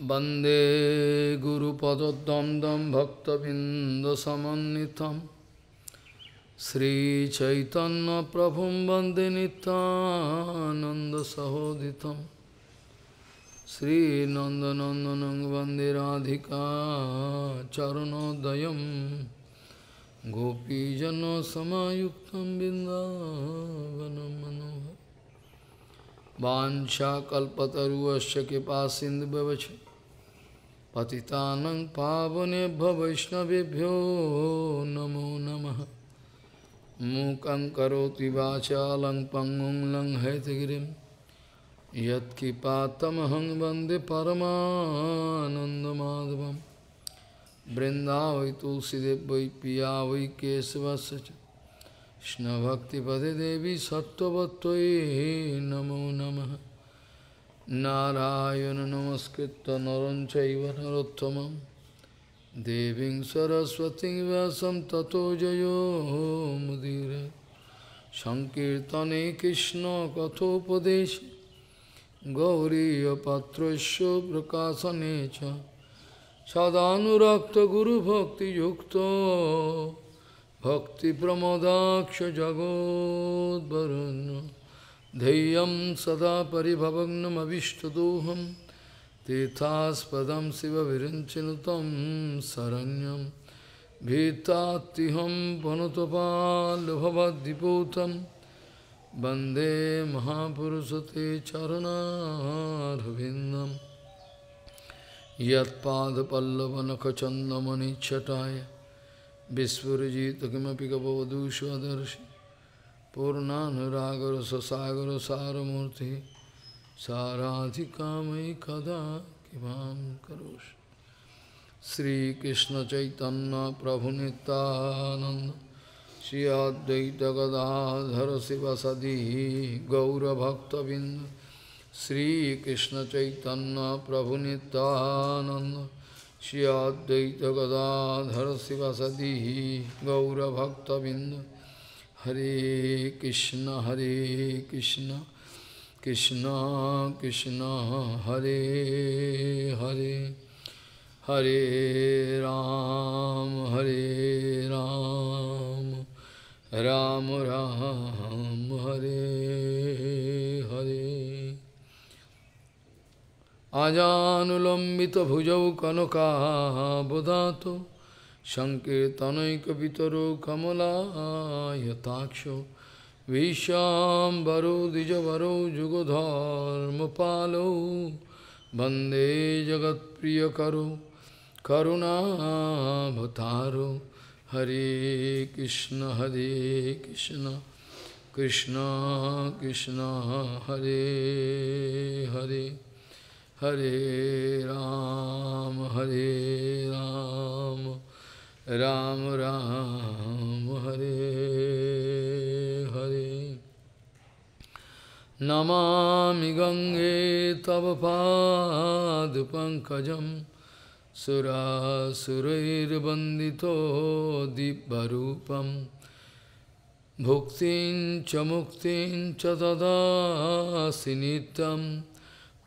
वन्दे गुरुपदद्वन्द्वं भक्तबिन्दसमन्नितं श्रीचैतन्यप्रभुं वन्दे नितानन्दसहोदितं श्रीनन्दनन्दनं वन्दे राधिका चरणोदयं गोपीजनसमायुक्तं बिन्दावनं मनोहर वाञ्छाकल्पतरुश्च कृपा सिन्धुभवच पतितानं पावने वैष्णवेभ्यो नमो नमः मूकं करोति वाचालं पङ्गुं लं हैतगिरिं यत्किपातमहं वन्दे परमानन्दमाधवं वृन्दावै तुलसीदेव वै पिया वै केशवस्य च कृष्णभक्तिपदे देवी सत्त्ववत्त्वयि नमो नमः নারায়ণ নমস্কৃত নরঞ্চৈব নরোত্তমম দেবীং সরস্বতী ব্যাসম তত জয়োমুদির সংকীর্তনে কৃষ্ণ কথোপদেশ গৌরীয়পাত্রস্য প্রকাশনে চ সদানুরক্ত গুরুভক্তিযুক্ত ভক্তিপ্রমদাক্ষ জগদ্বরণ্য धैर्यं सदा परिभवग्नमभीष्टदोहं तीर्थास्पदं शिवभिरिञ्चिनुतं शरण्यं भीतात्तिहं वनुतपाल्भवद्दिपूतं वन्दे महापुरुषते चरणारविन्दं यत्पादपल्लवनखचन्दमनिच्छटाय विस्फुरजित किमपि कपवधूष्वदर्शि पूर्णानुरागर ससागर सारमूर्ति साराधिका मयि कदा किमां करोषि श्रीकृष्णचैतन्यप्रभुनितानन्द Shri अद्वैतगदाधर शिवसदी गौरभक्तबिन्द श्रीकृष्णचैतन्यप्रभुनितानन्द Shri अद्वैतगदाधर शिवसदी गौरभक्तबिन्द Hare Krishna, Hare Krishna, Krishna Krishna, Hare Hare, Hare Ram, Hare Ram, Ram Ram, Hare Hare. Ajanulambita bhujau kanaka bodhato. सङ्केतनैकपितरो कमलायताक्षो विश्वाम्बरो द्विजवरो जुगधर्मपालो वन्दे जगत्प्रियकरो करुणाभतारो हरे कृष्ण हरे कृष्ण कृष्ण कृष्ण हरे हरे हरे राम हरे Ram, Ram Ram Hare Hare Namami Gange Tava Pankajam Sura Surair Bandito Dibbarupam Bhuktin Chamuktin Chatada Sinitam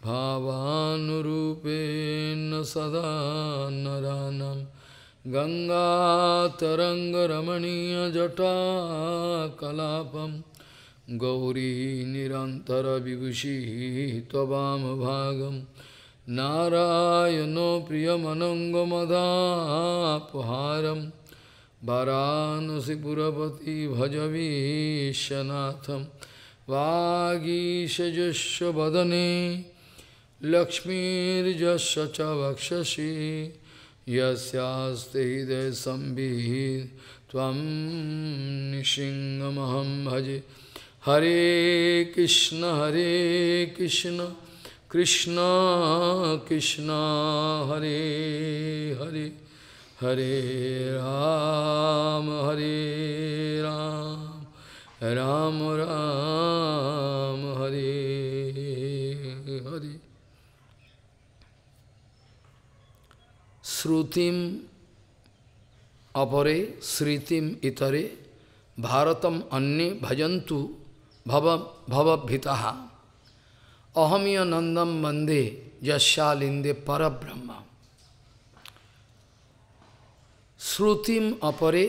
Bhavanurupena Sada Naranam Ganga जटा कलापम गौरी निरन्तरविभूषिः भागम नारायणो प्रियमनङ्गमदापहारं वाराणसीपुरपति भजवीशनाथं वागीशजस्य वदने लक्ष्मीर्जस्य च यस्यास्ते हृदय संविहित तम निशिंगमहम भजे हरे कृष्ण हरे कृष्ण कृष्ण कृष्ण हरे हरे हरे राम हरे राम राम राम हरे हरे श्रुतिम अपरे श्रुतिम इतरे भारतम अन्य भजंतु भव भवभिता अहम नंदम वंदे यशालिंदे पर श्रुतिम अपरे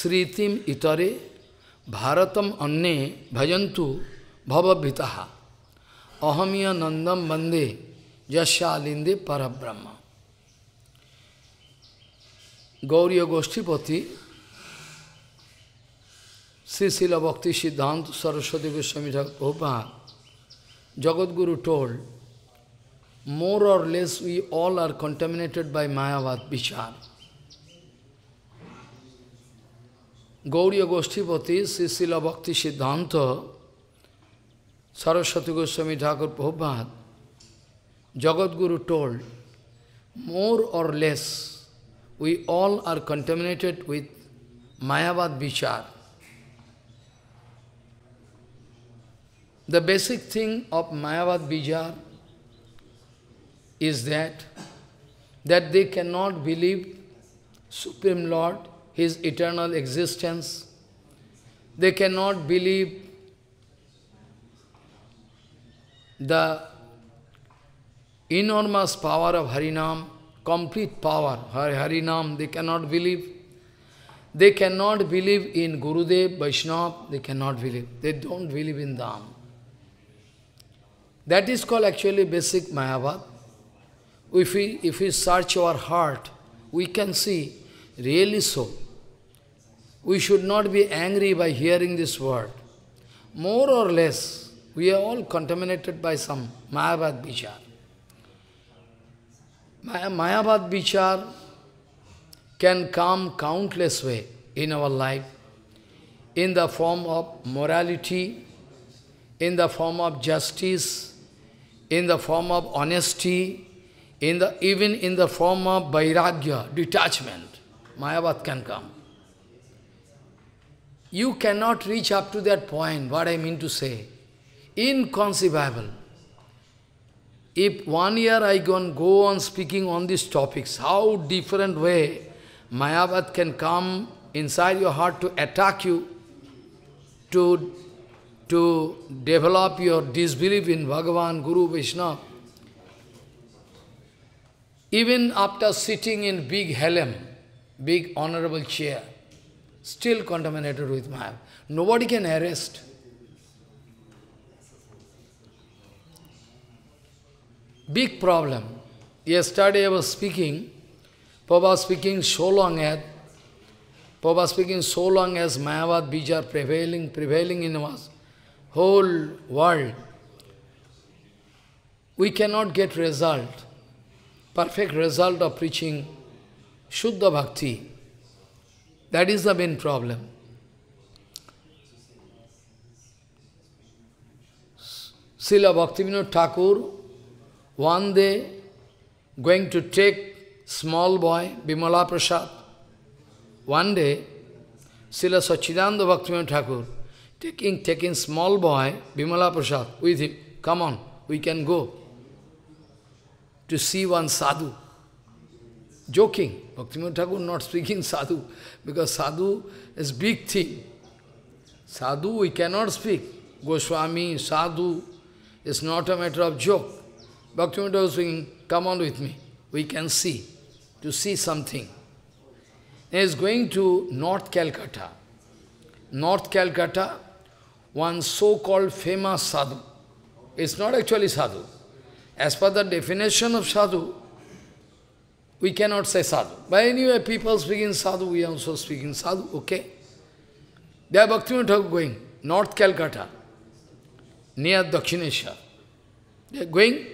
श्रीतिम इतरे भारतम अन्य भजंतु भवभिता अहम नंदम वंदे यशालिंदे पर গৌরীয় গোষ্ঠীপতি শ্রীশিল ভক্তি সিদ্ধান্ত সরস্বতী গোস্বামী ঠাকুর জগৎগুরু told more or less we all are contaminated by Mayavada বিচার গৌরীয় গোষ্ঠীপতি শ্রীশিল ভক্তি সিদ্ধান্ত সরস্বতী গোস্বামী ঠাকুর প্রভাত জগৎগুরু told more or less we all are contaminated with Mayavad Vichar. The basic thing of Mayavad Vichar is that, that they cannot believe Supreme Lord, His eternal existence. They cannot believe the enormous power of Harinam, complete power. Hari Harinam, they cannot believe. They cannot believe in Gurudev, Vaishnava, they cannot believe. They don't believe in Dham. That is called actually basic Mayavad. If we, if we search our heart, we can see really so. We should not be angry by hearing this word. More or less, we are all contaminated by some Mayavad Vichar. Mayavad bichar can come countless way in our life, in the form of morality, in the form of justice, in the form of honesty, in the, even in the form of vairagya, detachment. Mayavat can come. You cannot reach up to that point, what I mean to say. Inconceivable. If one year I can go on speaking on these topics, how different way Mayavad can come inside your heart to attack you, to, to develop your disbelief in Bhagavan, Guru, Vishnu. Even after sitting in big helm, big honorable chair, still contaminated with Mayav. Nobody can arrest. big problem. Yesterday I was speaking, Prabhupada speaking so long as, Prabhupada speaking so long as Mayavad Bij are prevailing, prevailing in our whole world, we cannot get result, perfect result of preaching Shuddha Bhakti. That is the main problem. Srila Bhaktivinoda Thakur one day, going to take small boy, Bimala Prasad. One day, Srila Sachidananda Bhaktivinoda Thakur, taking, taking small boy, Bimala Prasad, with him. Come on, we can go to see one sadhu. Joking, Bhaktivinoda Thakur not speaking sadhu, because sadhu is big thing. Sadhu, we cannot speak. Goswami, sadhu, is not a matter of joke. Bhaktivinoda saying, come on with me. We can see, to see something. He is going to North Calcutta. North Calcutta, one so-called famous sadhu. It's not actually sadhu. As per the definition of sadhu, we cannot say sadhu. But anyway, people speaking sadhu, we also speaking sadhu, okay? They are Bhaktivinoda going, North Calcutta, near Dakshineshwar. They are going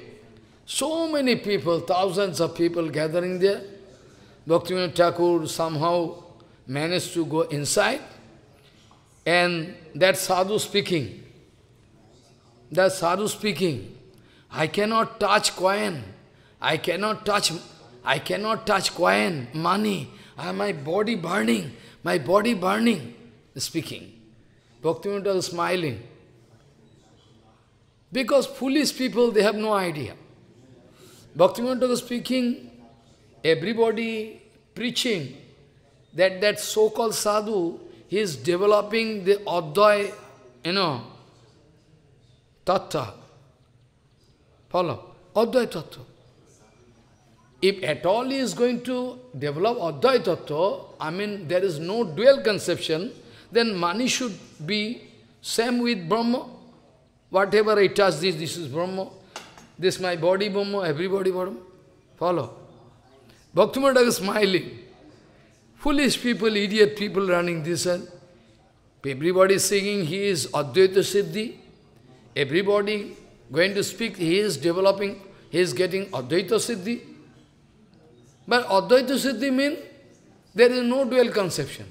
so many people, thousands of people gathering there. Bhaktivinoda Thakur somehow managed to go inside. And that sadhu speaking, that sadhu speaking, I cannot touch coin, I cannot touch, I cannot touch coin, money, I, my body burning, my body burning, speaking. Bhaktivinoda smiling. Because foolish people, they have no idea. Bhaktivinoda speaking, everybody preaching that that so-called sadhu, he is developing the advai, you know, tattva. Follow? Advai tattva. If at all he is going to develop Advai Tattva, I mean there is no dual conception, then money should be same with Brahma. Whatever it touch this, this is Brahma. This my body Brahma, everybody Brahma. Follow. Bhaktivinoda is smiling. Foolish people, idiot people running this and everybody is saying he is Advaita Siddhi. Everybody going to speak, he is developing, he is getting Advaita Siddhi. But Advaita Siddhi means there is no dual conception.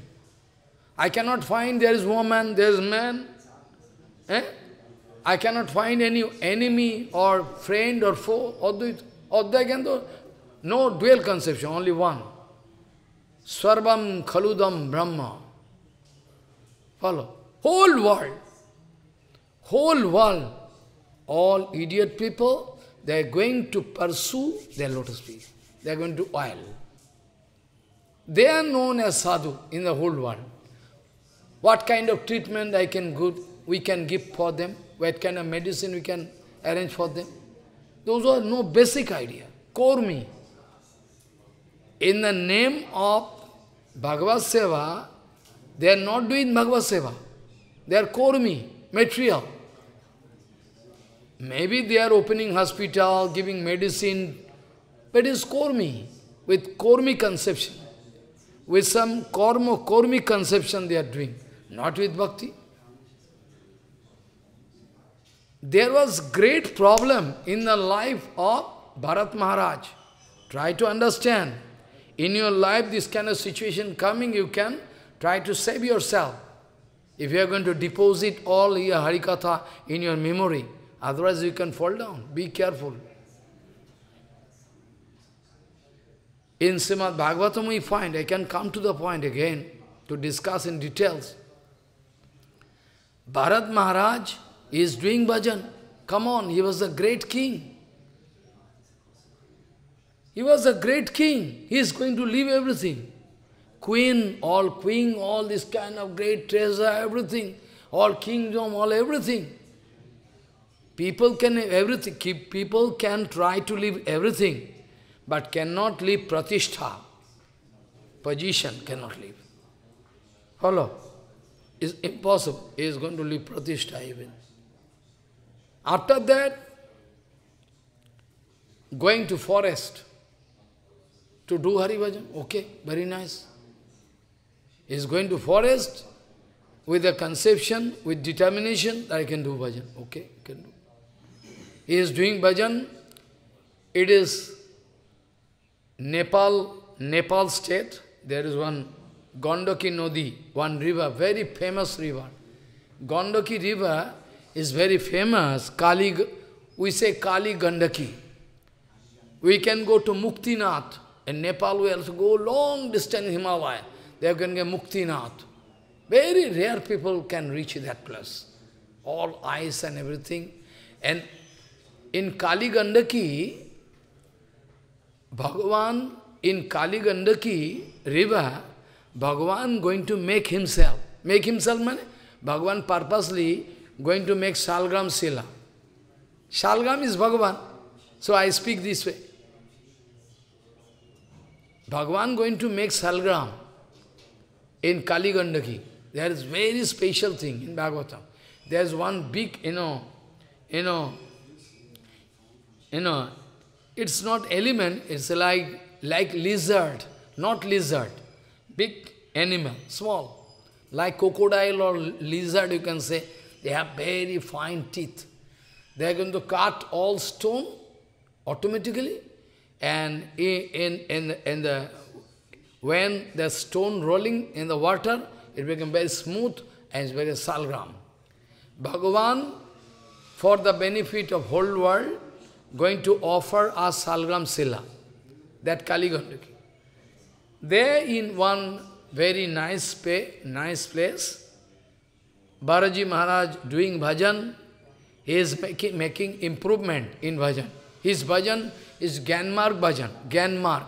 I cannot find there is woman, there is man. Eh? I cannot find any enemy or friend or foe. Advaita, Advaita no dual conception, only one. Swarvam Khaludam Brahma. Follow. Whole world, whole world, all idiot people, they are going to pursue their lotus feet. They are going to oil. They are known as sadhu in the whole world. What kind of treatment I can good, we can give for them? what kind of medicine we can arrange for them. Those are no basic idea. Kormi. In the name of Bhagavad Seva, they are not doing Bhagavad Seva. They are Kormi, material. Maybe they are opening hospital, giving medicine, but it's Kormi, with Kormi conception. With some Korma, Kormi conception they are doing, not with Bhakti there was great problem in the life of Bharat Maharaj. Try to understand. In your life, this kind of situation coming, you can try to save yourself. If you are going to deposit all your Harikatha in your memory, otherwise you can fall down. Be careful. In Srimad Bhagavatam we find, I can come to the point again to discuss in details. Bharat Maharaj he is doing bhajan. Come on, he was a great king. He was a great king. He is going to leave everything. Queen, all queen, all this kind of great treasure, everything. All kingdom, all everything. People can everything. People can try to leave everything, but cannot leave pratishtha. Position cannot leave. Follow? It's impossible. He is going to leave pratishtha even. After that, going to forest to do Hari Bhajan, okay, very nice. He is going to forest with a conception, with determination that I can do bhajan. Okay, can do. He is doing bhajan. It is Nepal, Nepal state. There is one Gondoki Nodi, one river, very famous river. Gondoki river is very famous, Kali, we say Kali Gandaki. We can go to Muktinath. In Nepal, we also go long distance Himalaya. They can get Muktinath. Very rare people can reach that place. All ice and everything. And in Kali Gandaki, Bhagavan, in Kali Gandaki river, Bhagavan going to make himself. Make himself, man. Bhagavan purposely going to make Shalgram Sila. Shalgram is Bhagavan. So I speak this way. Bhagavan going to make Shalgram in Kali Gandaki. There is very special thing in Bhagavatam. There is one big, you know, you know, you know, it's not element, it's like, like lizard, not lizard, big animal, small, like crocodile or lizard you can say, they have very fine teeth. They are going to cut all stone automatically. And in, in, in the, when the stone rolling in the water, it becomes very smooth and it's very salgram. Bhagavan, for the benefit of whole world, going to offer us salgram sila, that Kali Gandaki. There in one very nice, nice place, Bharaji Maharaj doing bhajan, he is making, making improvement in bhajan. His bhajan is Ganmark bhajan, Ganmark,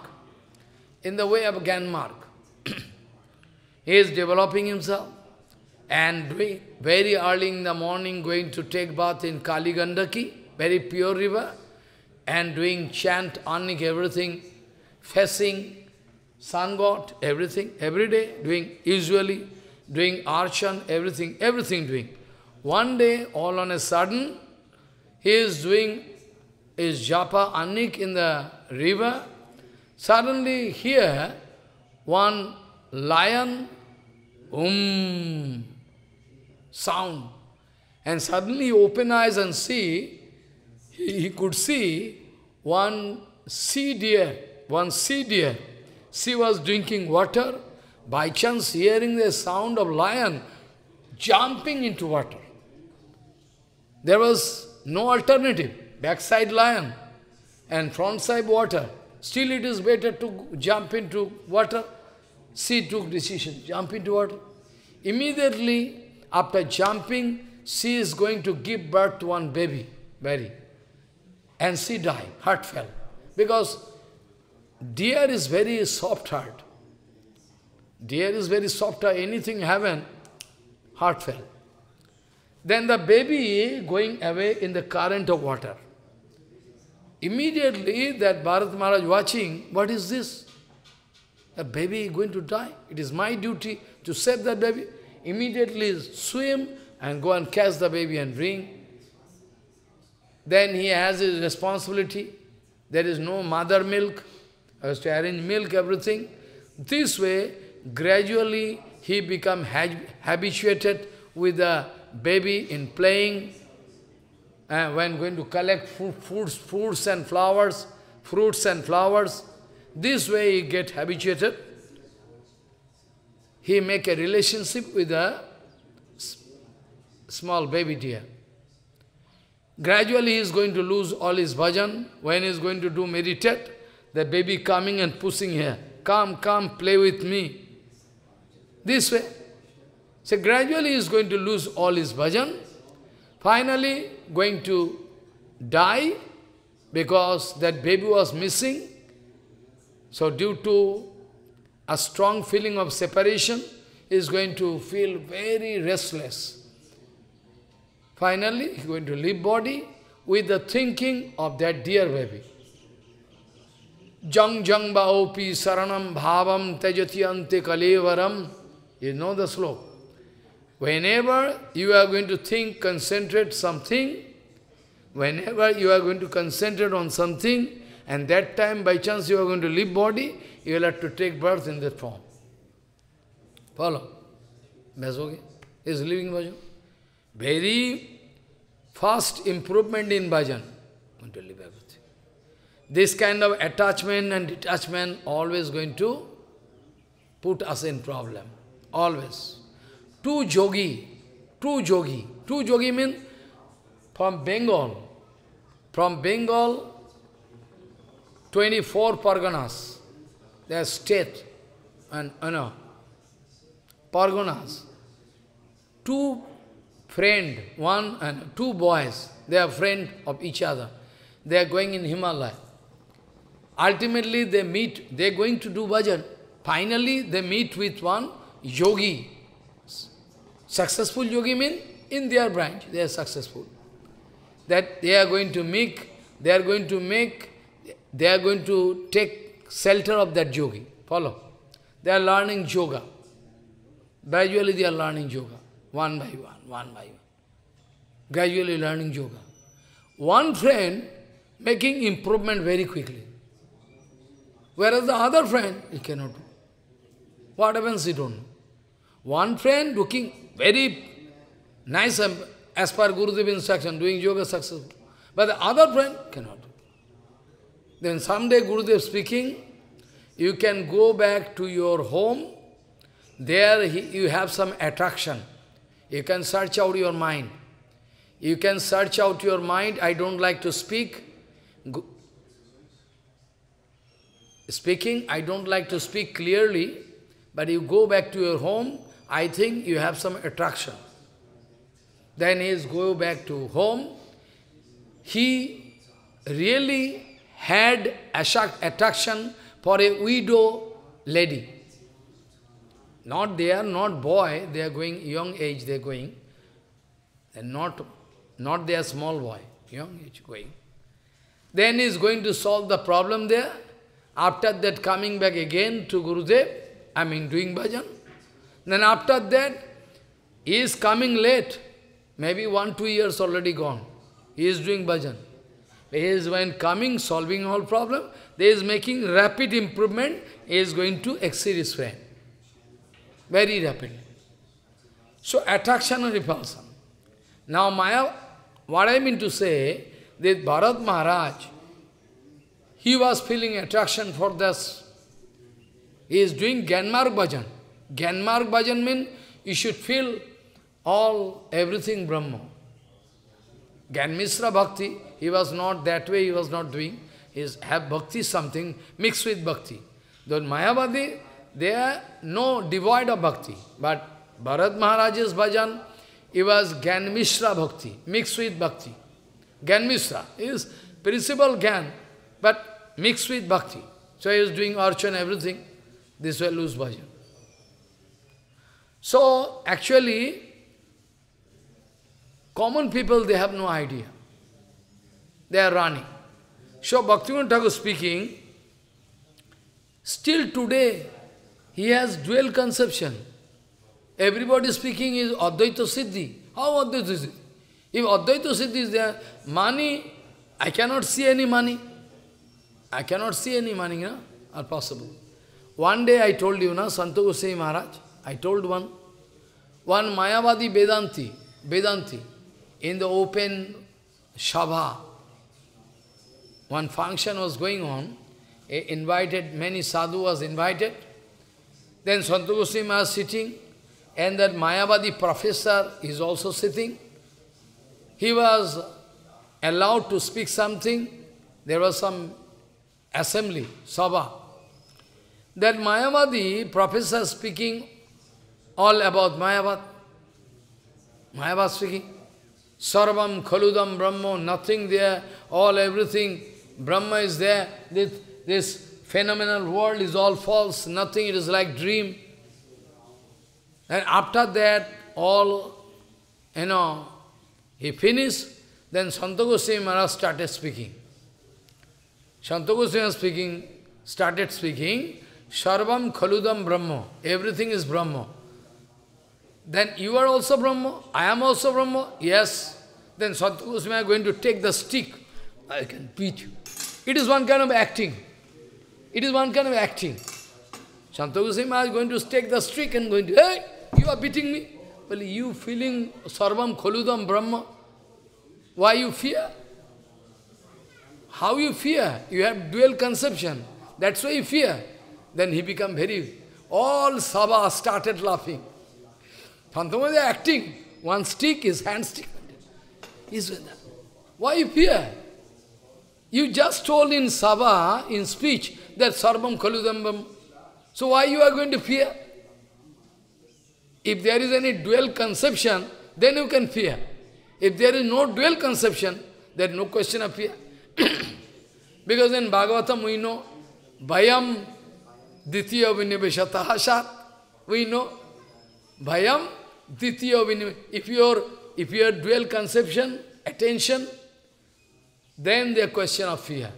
in the way of Ganmark. he is developing himself and doing very early in the morning going to take bath in Kali Gandaki, very pure river, and doing chant, anik, everything, facing, sun god, everything, every day, doing usually doing archan, everything, everything doing. One day, all on a sudden, he is doing his japa anik in the river. Suddenly here, one lion, um, sound. And suddenly he open eyes and see, he, he could see one sea deer, one sea deer. She was drinking water, by chance hearing the sound of lion jumping into water. There was no alternative, backside lion and frontside water. Still it is better to jump into water. She took decision, jump into water. Immediately after jumping, she is going to give birth to one baby, Mary. And she died, heart fell. Because deer is very soft heart. Deer is very soft, anything heaven, heartfelt. Then the baby going away in the current of water. Immediately that Bharat Maharaj watching, what is this? The baby is going to die. It is my duty to save that baby. Immediately swim and go and catch the baby and bring. Then he has his responsibility. There is no mother milk. I has to arrange milk, everything. This way, gradually he become habituated with the baby in playing, And uh, when going to collect foods, foods, fruits and flowers, fruits and flowers. This way he get habituated. He make a relationship with a small baby deer. Gradually he is going to lose all his bhajan. When he is going to do meditate, the baby coming and pushing here, come, come, play with me. This way. So gradually he is going to lose all his bhajan. Finally, going to die because that baby was missing. So due to a strong feeling of separation, is going to feel very restless. Finally, he is going to leave body with the thinking of that dear baby. Jang jang baopi saranam bhavam tejati ante kalevaram you know the slope. Whenever you are going to think, concentrate something, whenever you are going to concentrate on something, and that time by chance you are going to leave body, you will have to take birth in that form. Follow? Bhajogi is living bhajan. Very fast improvement in bhajan. Going to everything. This kind of attachment and detachment always going to put us in problem always. two yogi, two yogi. two yogi means from Bengal, from Bengal, 24 parganas, their state, and you know, parganas. Two friend, one and two boys, they are friend of each other. They are going in Himalaya. Ultimately, they meet, they are going to do bhajan. Finally, they meet with one yogi. Successful yogi mean in their branch, they are successful. That they are going to make, they are going to make, they are going to take shelter of that yogi. Follow. They are learning yoga. Gradually they are learning yoga, one by one, one by one. Gradually learning yoga. One friend making improvement very quickly. Whereas the other friend, he cannot do. What happens, he don't know. One friend looking very nice and as per Gurudev instruction, doing yoga successful. But the other friend cannot. Then someday Gurudev speaking, you can go back to your home. There he, you have some attraction. You can search out your mind. You can search out your mind. I don't like to speak. Go speaking, I don't like to speak clearly, but you go back to your home, I think you have some attraction. Then he is going back to home. He really had attraction for a widow lady. Not they are not boy, they are going young age, they are going. And not, not they are small boy, young age going. Then he is going to solve the problem there. After that coming back again to Gurudev, I mean doing bhajan. Then after that, he is coming late, maybe one, two years already gone. He is doing bhajan. He is when coming, solving all problem, he is making rapid improvement, he is going to exceed his friend. Very rapidly. So attraction and repulsion. Now Maya, what I mean to say, that Bharat Maharaj, he was feeling attraction for this. He is doing Ganmarg bhajan. Gyanmarg bhajan means you should feel all, everything Brahma. Ganmishra bhakti, he was not that way, he was not doing. His have bhakti something mixed with bhakti. Though Mayavadi, they are no devoid of bhakti. But Bharat Maharaj's bhajan, he was Ganmishra bhakti, mixed with bhakti. Ganmishra is principal Gan but mixed with bhakti. So he was doing archan, everything. This will lose bhajan. So, actually, common people, they have no idea. They are running. So, Bhaktivinoda Thakur speaking, still today, he has dual conception. Everybody speaking is Advaita Siddhi. How Advaita Siddhi? If Advaita Siddhi is there, money, I cannot see any money. I cannot see any money, no? Are possible. One day I told you, na, Santu Goswami Maharaj, I told one. One Mayavadi Vedanti, Vedanti, in the open Sabha, one function was going on, he invited, many sadhu was invited. Then Santu Goswami was sitting, and that Mayavadi professor is also sitting. He was allowed to speak something. There was some assembly, sabha. That Mayavadi professor speaking all about Mayavad. Mayavad speaking. Sarvam, Khaludam, Brahma, nothing there, all everything, Brahma is there, this, this phenomenal world is all false, nothing, it is like dream. And after that, all, you know, he finished, then Santagoswami Maharaj started speaking. Santagoswami speaking, started speaking, Sarvam Khaludam Brahma, everything is Brahma. Then you are also Brahma, I am also Brahma, yes. Then Sadhu Goswami going to take the stick, I can beat you. It is one kind of acting. It is one kind of acting. Shanta Goswami is going to take the stick and going to, hey, you are beating me. Well, you feeling sarvam kholudam brahma. Why you fear? How you fear? You have dual conception. That's why you fear. Then he become very... All sabha started laughing the acting. One stick is hand stick. Is with Why you fear? You just told in Sabha, in speech, that sarvam kaludambam. So why you are going to fear? If there is any dual conception, then you can fear. If there is no dual conception, there is no question of fear. because in Bhagavatam we know, Bhayam Ditya Vinibhishataha Shat. We know, Bhayam Ditya, if your if your dual conception, attention, then the question of fear.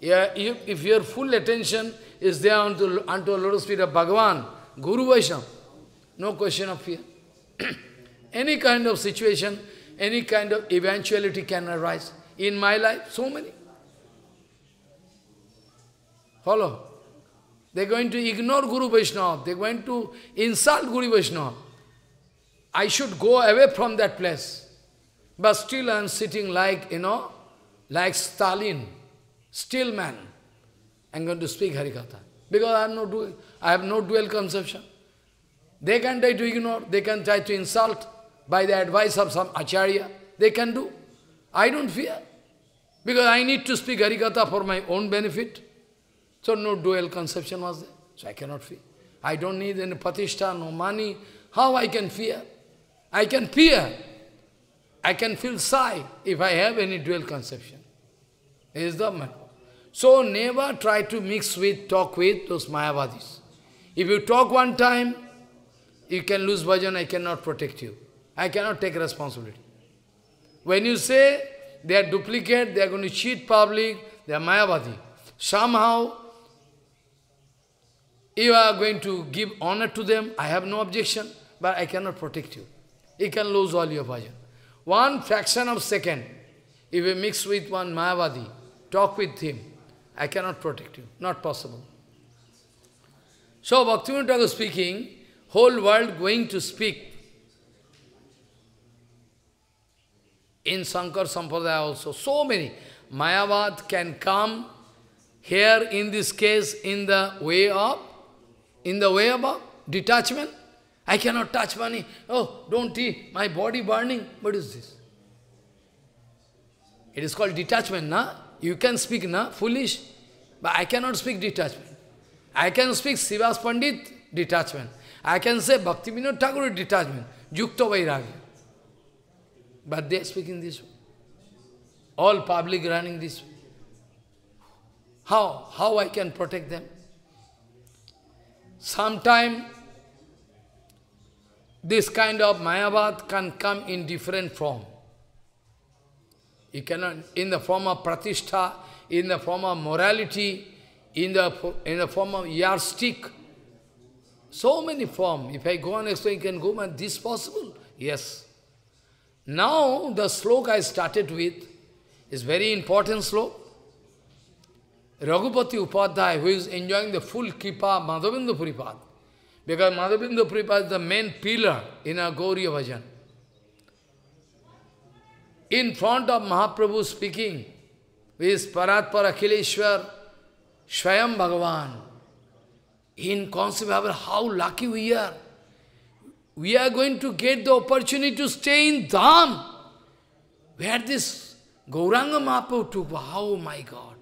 Yeah, if, if your full attention is there unto, unto a lotus feet of Bhagavan, Guru Vaishnava, no question of fear. any kind of situation, any kind of eventuality can arise. In my life, so many. Follow. They're going to ignore Guru Vaishnava. They're going to insult Guru Vaishnava. I should go away from that place. But still I am sitting like, you know, like Stalin, still man. I am going to speak Harikatha. Because I have no, dual, I have no dual conception. They can try to ignore, they can try to insult by the advice of some acharya. They can do. I don't fear. Because I need to speak Harikatha for my own benefit. So no dual conception was there. So I cannot fear. I don't need any patishta, no money. How I can fear? I can fear. I can feel sigh if I have any dual conception. Is the man. So never try to mix with, talk with those Mayavadis. If you talk one time, you can lose bhajan, I cannot protect you. I cannot take responsibility. When you say they are duplicate, they are going to cheat public, they are Mayavadi. Somehow, you are going to give honor to them, I have no objection, but I cannot protect you. He can lose all your bhajan. One fraction of second, if you mix with one Mayavadi, talk with him, I cannot protect you. Not possible. So Bhaktivinoda is speaking, whole world going to speak. In Sankar Sampradaya also, so many. Mayavad can come here in this case in the way of, in the way of detachment. I cannot touch money. Oh, don't eat. My body burning. What is this? It is called detachment, na? You can speak, na? Foolish. But I cannot speak detachment. I can speak Sivas Pandit, detachment. I can say Bhakti Vinod Thakur, detachment. Yukta Vairagya. But they are speaking this way. All public running this way. How? How I can protect them? Sometime this kind of Mayavad can come in different form. It cannot, in the form of pratishtha, in the form of morality, in the, in the form of yardstick. So many form. If I go on explain, can go on. This possible? Yes. Now, the sloka I started with is very important sloka. Raghupati Upadhyay, who is enjoying the full kipa Madhavendra Puripada. Because Madhavindu Kripa is the main pillar in our Gauriya Bhajan. In front of Mahaprabhu speaking, with Paratpara Akhileshwar, Swayam Bhagavan, in concept how lucky we are. We are going to get the opportunity to stay in Dham, where this Gauranga Mahaprabhu took. Oh my God!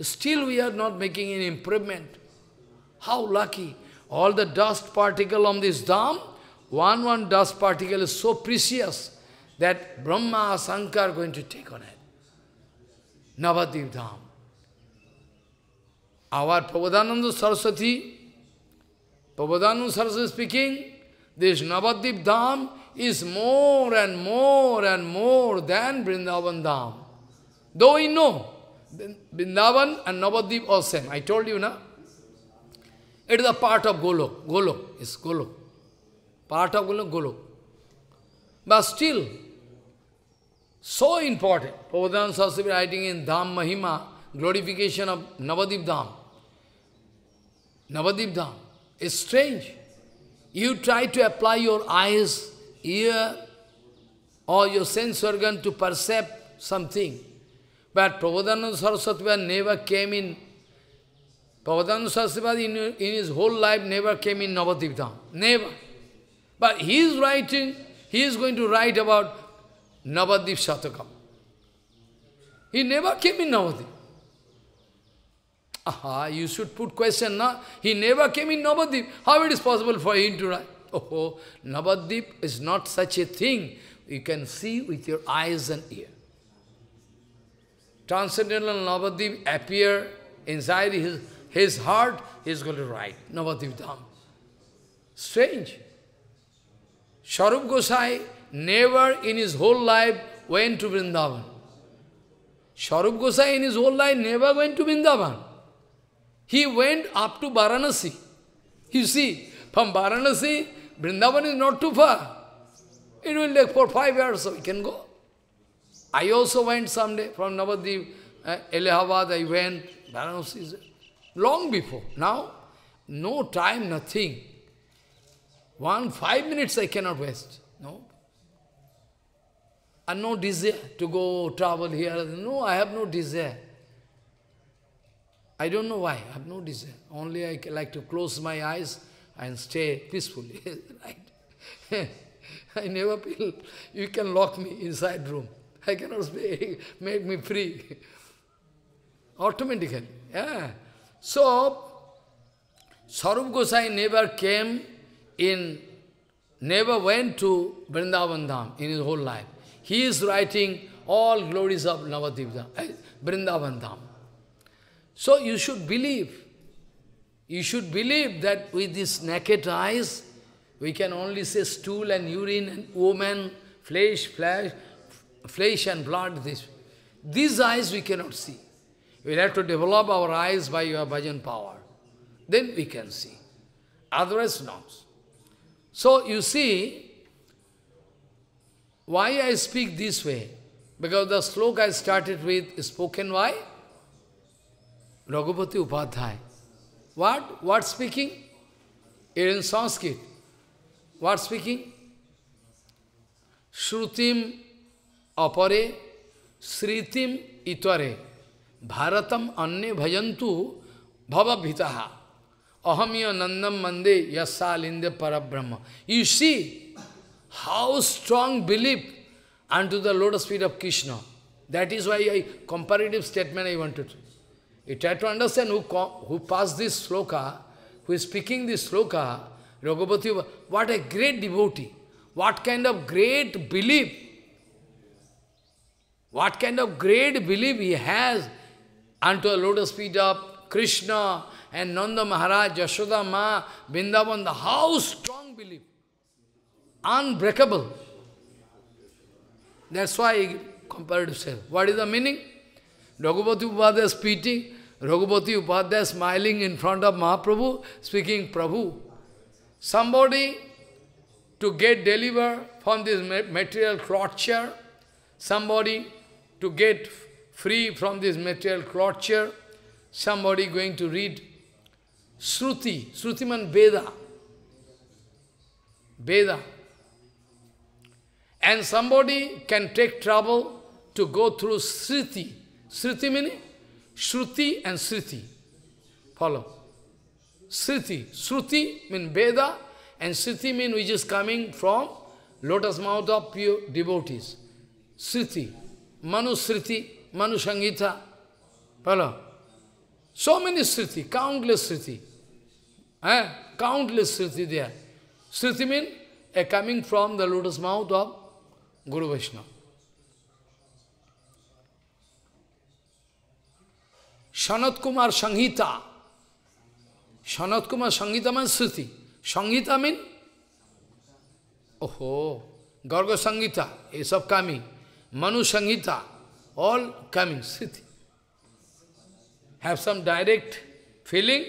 Still we are not making any improvement. How lucky! All the dust particle on this dam, one one dust particle is so precious that Brahma, Sankar are going to take on it. Navadvip Dham. Our Prabodhananda Saraswati, Prabodhananda Saraswati speaking, this Navadvip Dham is more and more and more than Vrindavan Dham. Though we know, Vrindavan and Navadvip are same. I told you now. It is a part of Golok. Golok is Golok. Part of Golok, Golok. But still, so important. Prabhupada Saraswati writing in Dham Mahima, glorification of Navadip Dham. Navadip Dham. is strange. You try to apply your eyes, ear, or your sense organ to perceive something. But Prabhupada Saraswati never came in Bhagavan Sarasvati in, in his whole life never came in Navadvipdham. Never. But he is writing, he is going to write about Navadvip Shatakam. He never came in Navadvip. Aha, you should put question, na? He never came in Navadvip. How it is possible for him to write? Oh, Navadvip is not such a thing you can see with your eyes and ear. Transcendental Navadvip appear inside his his heart, is going to write Navadivdham. Strange. Sharup Gosai never in his whole life went to Vrindavan. Sharup Gosai in his whole life never went to Vrindavan. He went up to Varanasi. You see, from Varanasi, Vrindavan is not too far. It will take for five years, so we can go. I also went someday from Navadiv, uh, Allahabad, I went, Varanasi long before. Now, no time, nothing. One, five minutes I cannot waste. No. And no desire to go travel here. No, I have no desire. I don't know why. I have no desire. Only I like to close my eyes and stay peacefully. right? I never feel you can lock me inside room. I cannot make me free. Automatically. Yeah. So, Sarup Gosai never came in, never went to Vrindavan Dham in his whole life. He is writing all glories of Navadip eh, Vrindavan Dham. So you should believe. You should believe that with these naked eyes, we can only say stool and urine and woman, flesh, flesh, flesh and blood. This. These eyes we cannot see. We have to develop our eyes by your bhajan power. Then we can see. Otherwise, not. So, you see, why I speak this way? Because the sloka I started with is spoken by Raghupati Upadhyay. What? What speaking? in Sanskrit. What speaking? Shrutim apare, Sritim itare. Bharatam anne bhajantu bhavabhitaha. Ahamya nandam mande yasalinde parabrahma. You see how strong belief unto the lotus feet of Krishna. That is why I comparative statement I wanted. You try to understand who, who passed this sloka, who is speaking this sloka, Raghavati, what a great devotee, what kind of great belief, what kind of great belief he has unto the lotus feet of Krishna and Nanda Maharaj, Yashoda Ma, Vrindavan, the how strong belief. Unbreakable. That's why comparative self. What is the meaning? Raghupati Upadhyaya is speaking, Raghupati Upadhyaya smiling in front of Mahaprabhu, speaking Prabhu. Somebody to get delivered from this material torture, somebody to get free from this material torture, somebody going to read Sruti, Sruti man Veda, Veda. And somebody can take trouble to go through Sruti. Sruti meaning Shruti and Sruti. Follow. Sruti. Sruti means Veda and Sruti means which is coming from lotus mouth of pure devotees. Sruti. Manusruti. Manusangita, hello So many Sriti, countless Sriti. Eh? Countless Sriti there. Sriti means a coming from the lotus mouth of Guru Vishnu. Sanat Kumar Sanghita. Sanat Kumar Sanghita means Sriti. Sanghita means? Oh, Garga Sanghita, Esab Kami. Manu Sanghita. all coming, Suthi Have some direct feeling,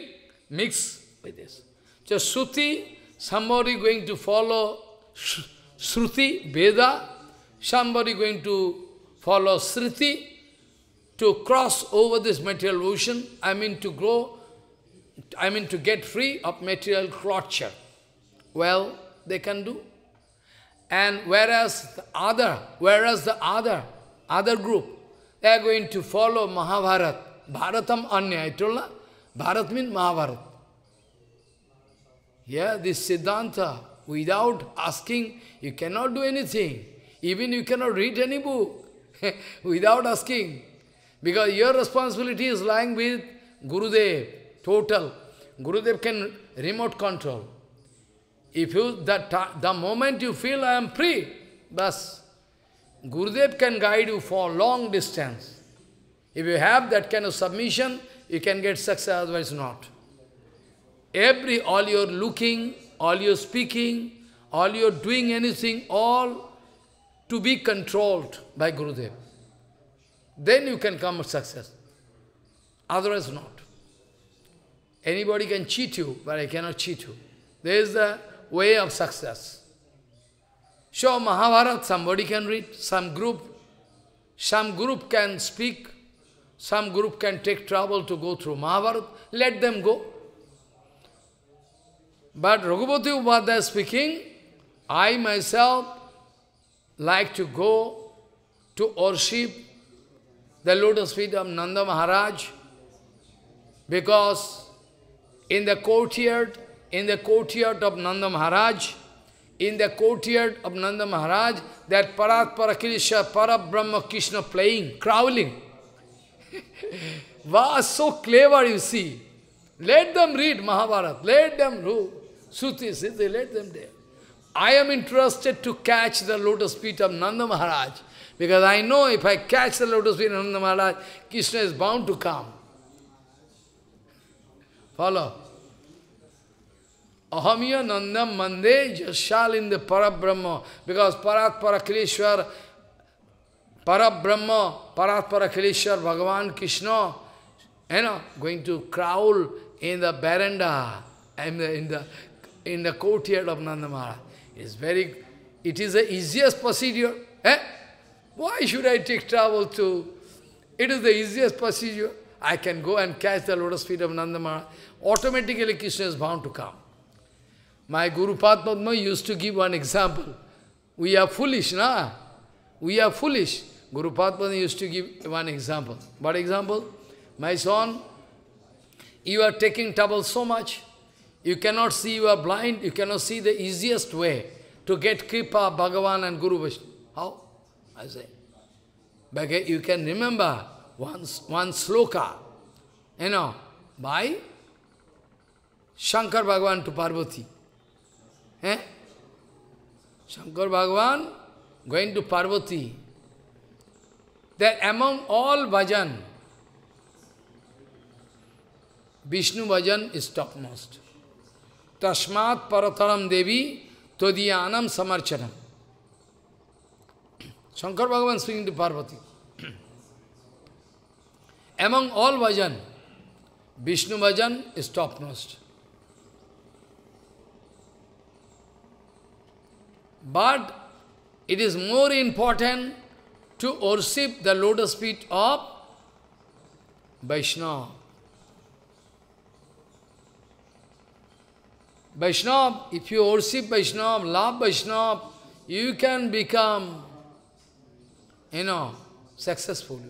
mix with this. So Suthi, somebody going to follow Shruti, Veda, somebody going to follow Sriti, to cross over this material ocean, I mean to grow, I mean to get free of material torture. Well, they can do. And whereas the other, whereas the other, other group, they are going to follow Mahabharata. Bharatam Anya, I told you, Bharat means Mahabharata. Yeah, this Siddhanta, without asking, you cannot do anything. Even you cannot read any book without asking. Because your responsibility is lying with Gurudev, total. Gurudev can remote control. If you, the, the moment you feel I am free, thus. Gurudev can guide you for long distance. If you have that kind of submission, you can get success, otherwise not. Every, all your looking, all your speaking, all your doing anything, all to be controlled by Gurudev. Then you can come success. Otherwise not. Anybody can cheat you, but I cannot cheat you. There is the way of success. So Mahabharata, somebody can read, some group, some group can speak, some group can take trouble to go through Mahabharata, let them go. But Raghupati Upadhyaya speaking, I myself like to go to worship the lotus feet of Nanda Maharaj because in the courtyard, in the courtyard of Nanda Maharaj, in the courtyard of Nanda Maharaj, that Parat Parakirisha, Parabrahma Krishna playing, crawling. Wow, so clever, you see. Let them read Mahabharata, let them do Suti Siddhi, let them there. I am interested to catch the lotus feet of Nanda Maharaj, because I know if I catch the lotus feet of Nanda Maharaj, Krishna is bound to come. Follow? Ahamya Nandam Mande Jashal in the Parabrahma. Because Parat Parakrishwar, Parabrahma, Parat Parakrishwar, Bhagavan Krishna, you know, going to crawl in the veranda, in the, in the, in the courtyard of Nandamara. It's very, it is the easiest procedure. Eh? Why should I take trouble to, it is the easiest procedure. I can go and catch the lotus feet of Nandamara. Automatically Krishna is bound to come. My Guru Padma used to give one example. We are foolish, na? We are foolish. Guru Padma used to give one example. What example? My son, you are taking trouble so much. You cannot see, you are blind. You cannot see the easiest way to get Kripa, Bhagavan and Guru Vishnu. How? I say. Because you can remember one, one sloka, you know, by Shankar Bhagavan to Parvati. Eh? Shankar Bhagavan going to Parvati. That among all bhajan, Vishnu bhajan is topmost. Tasmat Parataram Devi Todiyanam Samarcharam. Shankar Bhagavan speaking to Parvati. among all bhajan, Vishnu bhajan is topmost. But it is more important to worship the lotus feet of Vaishnava. Vaishnava, if you worship Vaishnava, love Vaishnava, you can become, you know, successful.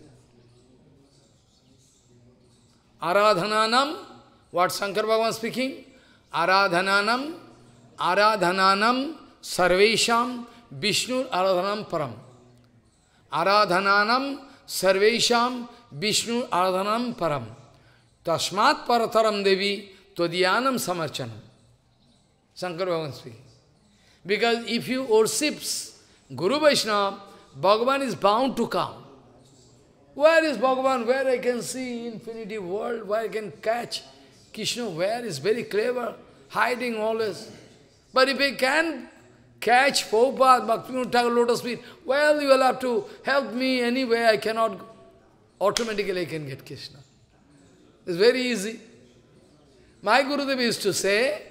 Aradhananam, what Shankar Bhagavan speaking? Aradhananam, Aradhananam, Sarvesham Vishnu Aradhanam Param. Aradhananam Sarvesham Vishnu Aradhanam Param. Tashmat Parataram Devi Todiyanam Samarchanam. Shankar Bhagavan speaking. Because if you worships Guru Vaishnava, Bhagavan is bound to come. Where is Bhagavan? Where I can see infinity world, where I can catch Krishna, where is very clever, hiding always. But if I can Catch Prabhupada, a Thakur, lotus feet. Well, you will have to help me anyway. I cannot. Automatically, I can get Krishna. It's very easy. My Gurudev used to say,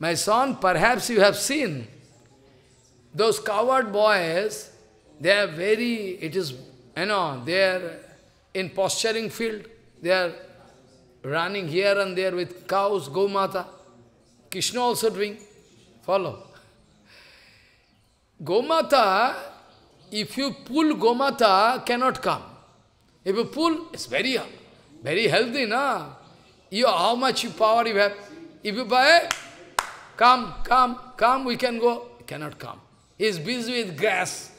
my son, perhaps you have seen those coward boys, they are very, it is, you know, they are in posturing field, they are running here and there with cows, Gomata. Krishna also doing, follow. Gomata, if you pull Gomata, cannot come. If you pull, it's very, very healthy, na? You, how much power you have? If you buy, come, come, come, we can go. cannot come. He is busy with grass.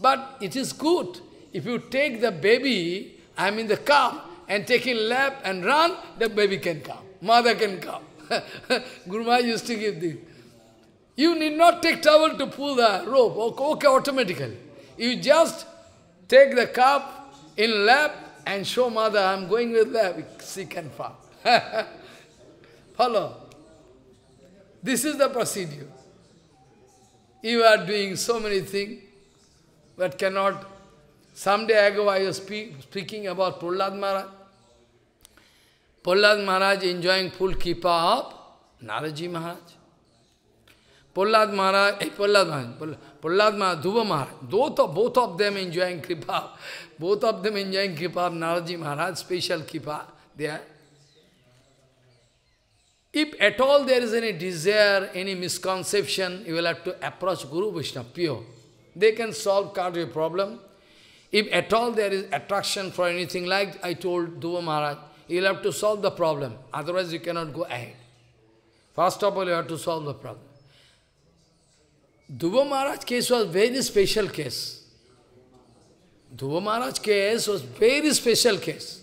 But it is good. If you take the baby, I mean the calf, and take him lap and run, the baby can come. Mother can come. Guru Maharaj used to give this. You need not take towel to pull the rope, okay, automatically. You just take the cup in lap and show mother, I'm going with lap, she can fall. Follow. This is the procedure. You are doing so many things, but cannot. Some day ago I was speak, speaking about Prahlad Maharaj. Prahlad Maharaj enjoying full kippa of Naraji Maharaj. Prahlad Maharaj, eh, Prahlad Maharaj, pallad Maharaj, Dhuva Maharaj, both of, both of them enjoying Kripa, both of them enjoying Kripa of Naraji Maharaj, special Kripa there. If at all there is any desire, any misconception, you will have to approach Guru Vishnu, pure. They can solve cardio problem. If at all there is attraction for anything like I told Dhuva Maharaj, you will have to solve the problem. Otherwise you cannot go ahead. First of all, you have to solve the problem. Dhuva Maharaj case was very special case. Dhuva Maharaj case was very special case.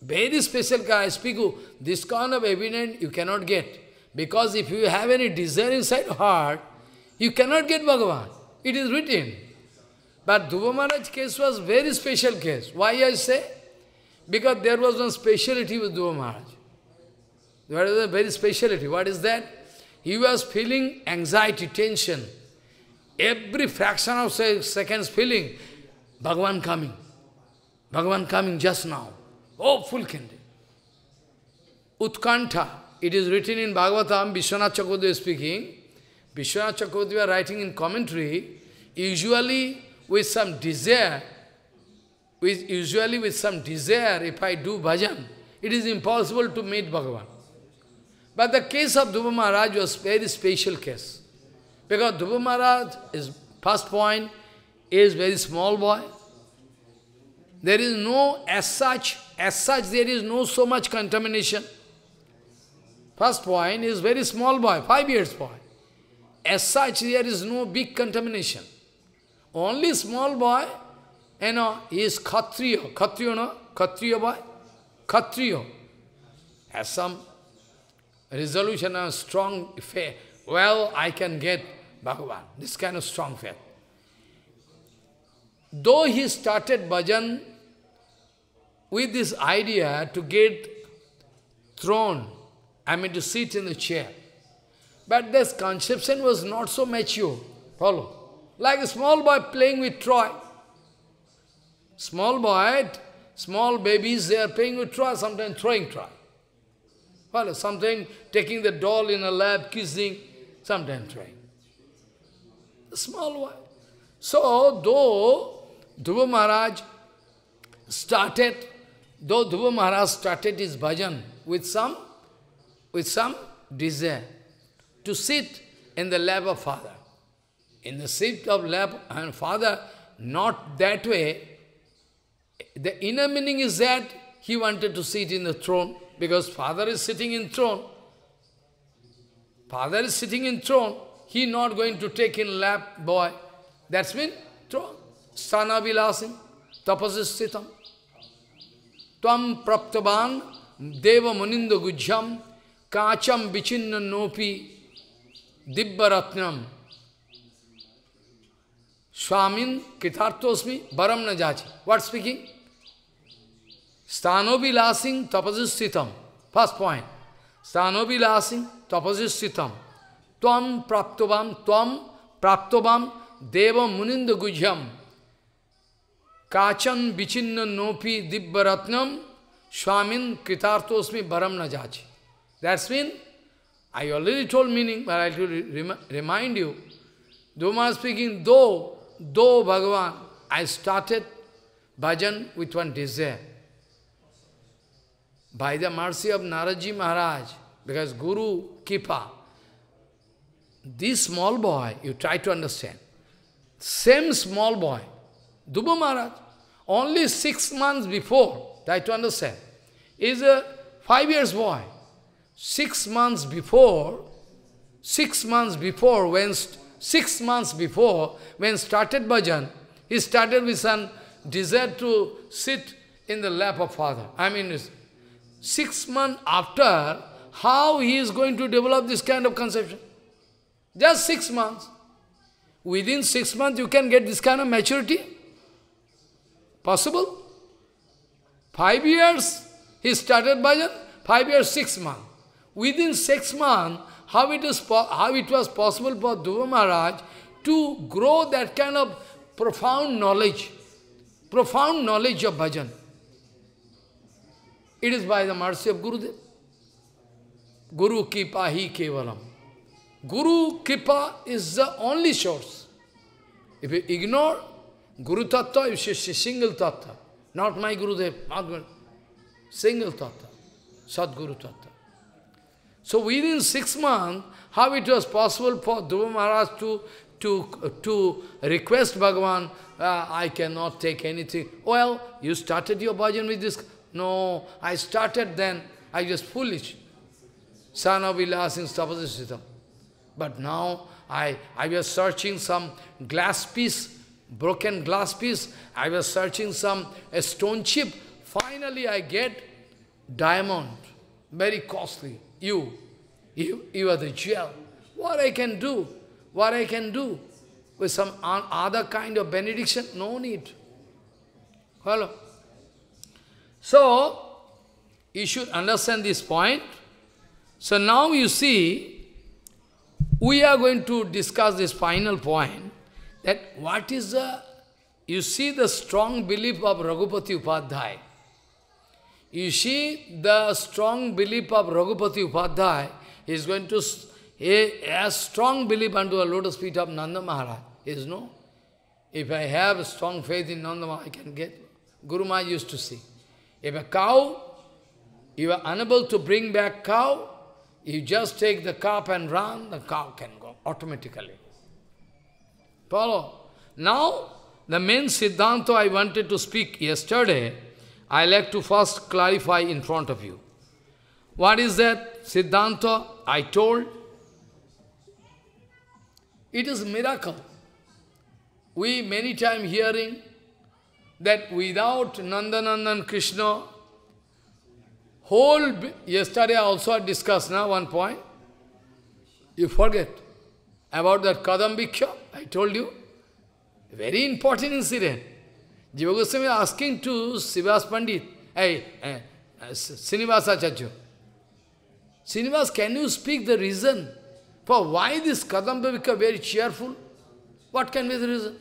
Very special case. I speak this kind of evidence you cannot get. Because if you have any desire inside heart, you cannot get Bhagavan. It is written. But Dhuva Maharaj case was very special case. Why I say? Because there was one speciality with Dhuva Maharaj. There was a very speciality. What is that? He was feeling anxiety, tension. Every fraction of seconds feeling, Bhagavan coming. Bhagavan coming just now. Oh, full kindred. Utkanta. It is written in Bhagavatam, Vishwanath Chakodeva speaking. Vishwanath Chakodeva writing in commentary, usually with some desire, with usually with some desire, if I do bhajan, it is impossible to meet Bhagavan. But the case of Dhruva Maharaj was very special case. Because Dhruva Maharaj, his first point, is very small boy. There is no, as such, as such there is no so much contamination. First point is very small boy, five years boy. As such there is no big contamination. Only small boy, you know, he is Khatriya. Khatriya, no? Khatriya boy? Khatriya. Has some resolution and strong faith, well, I can get Bhagavan, this kind of strong faith. Though he started bhajan with this idea to get throne, I mean to sit in the chair, but this conception was not so mature, follow. Like a small boy playing with toy. Small boy, small babies, they are playing with toy, sometimes throwing toy. Well, sometimes taking the doll in a lap, kissing, sometimes trying. A small one. So, though Dhruva Maharaj started, though Dhruva Maharaj started his bhajan with some, with some desire to sit in the lap of Father. In the seat of lap and Father, not that way. The inner meaning is that he wanted to sit in the throne because father is sitting in throne. Father is sitting in throne. He not going to take in lap boy. That's mean throne. Sana vilasim tapasistitam. Tvam praptaban deva munindo gujyam kacham vichinna nopi dibbaratnam. Swamin kithartosmi baram na jachi. What speaking? Stanovilasing tapasisthitam. First point. Stanovilasing tapasisthitam. Tvam praptobam, tvam praptobam, deva muninda gujyam. Kachan vichinna nopi dibbaratnam, swamin kritartosmi baram najaji. That's mean, I already told meaning, but I should remind you. Duma speaking, though, though Bhagavan, I started bhajan with one desire by the mercy of Naraji Maharaj, because Guru Kipa, this small boy, you try to understand, same small boy, Duba Maharaj, only six months before, try to understand, is a five years boy. Six months before, six months before, when six months before, when started bhajan, he started with some desire to sit in the lap of father. I mean, Six months after, how he is going to develop this kind of conception? Just six months. Within six months, you can get this kind of maturity? Possible? Five years, he started bhajan, five years, six months. Within six months, how it, is how it was possible for Dhruva Maharaj to grow that kind of profound knowledge, profound knowledge of bhajan. It is by the mercy of Gurudev. Guru Kripa Hi Kevalam. Guru Kripa is the only source. If you ignore Guru Tattva, you should single Tattva. Not my Gurudev, not Guru. Single Tattva. Sadguru Tattva. So within six months, how it was possible for Dhruva Maharaj to, to, to request Bhagavan, uh, I cannot take anything. Well, you started your bhajan with this. No, I started then, I just foolish. Son of Vilas in Stapasasitam. But now I, I was searching some glass piece, broken glass piece. I was searching some a stone chip. Finally I get diamond, very costly. You, you, you are the jewel. What I can do? What I can do? With some other kind of benediction? No need. Hello? So, you should understand this point. So now you see, we are going to discuss this final point, that what is the, you see the strong belief of Raghupati Upadhyay. You see the strong belief of Raghupati Upadhyay is going to, he has strong belief unto the lotus feet of Nanda Maharaj, is no? If I have strong faith in Nanda Maharaj, I can get, Guru Maharaj used to see. If a cow, you are unable to bring back cow, you just take the cup and run, the cow can go automatically. Follow? Now, the main Siddhanta I wanted to speak yesterday, I like to first clarify in front of you. What is that Siddhanta I told? It is miracle. We many time hearing, that without Nandanandan Krishna, whole, yesterday also I discussed now one point, you forget about that Kadambikya, I told you, very important incident. Jiva Goswami asking to Sivas Pandit, hey, hey eh, eh, Srinivas Acharya, Srinivas, can you speak the reason for why this Kadambikya very cheerful? What can be the reason?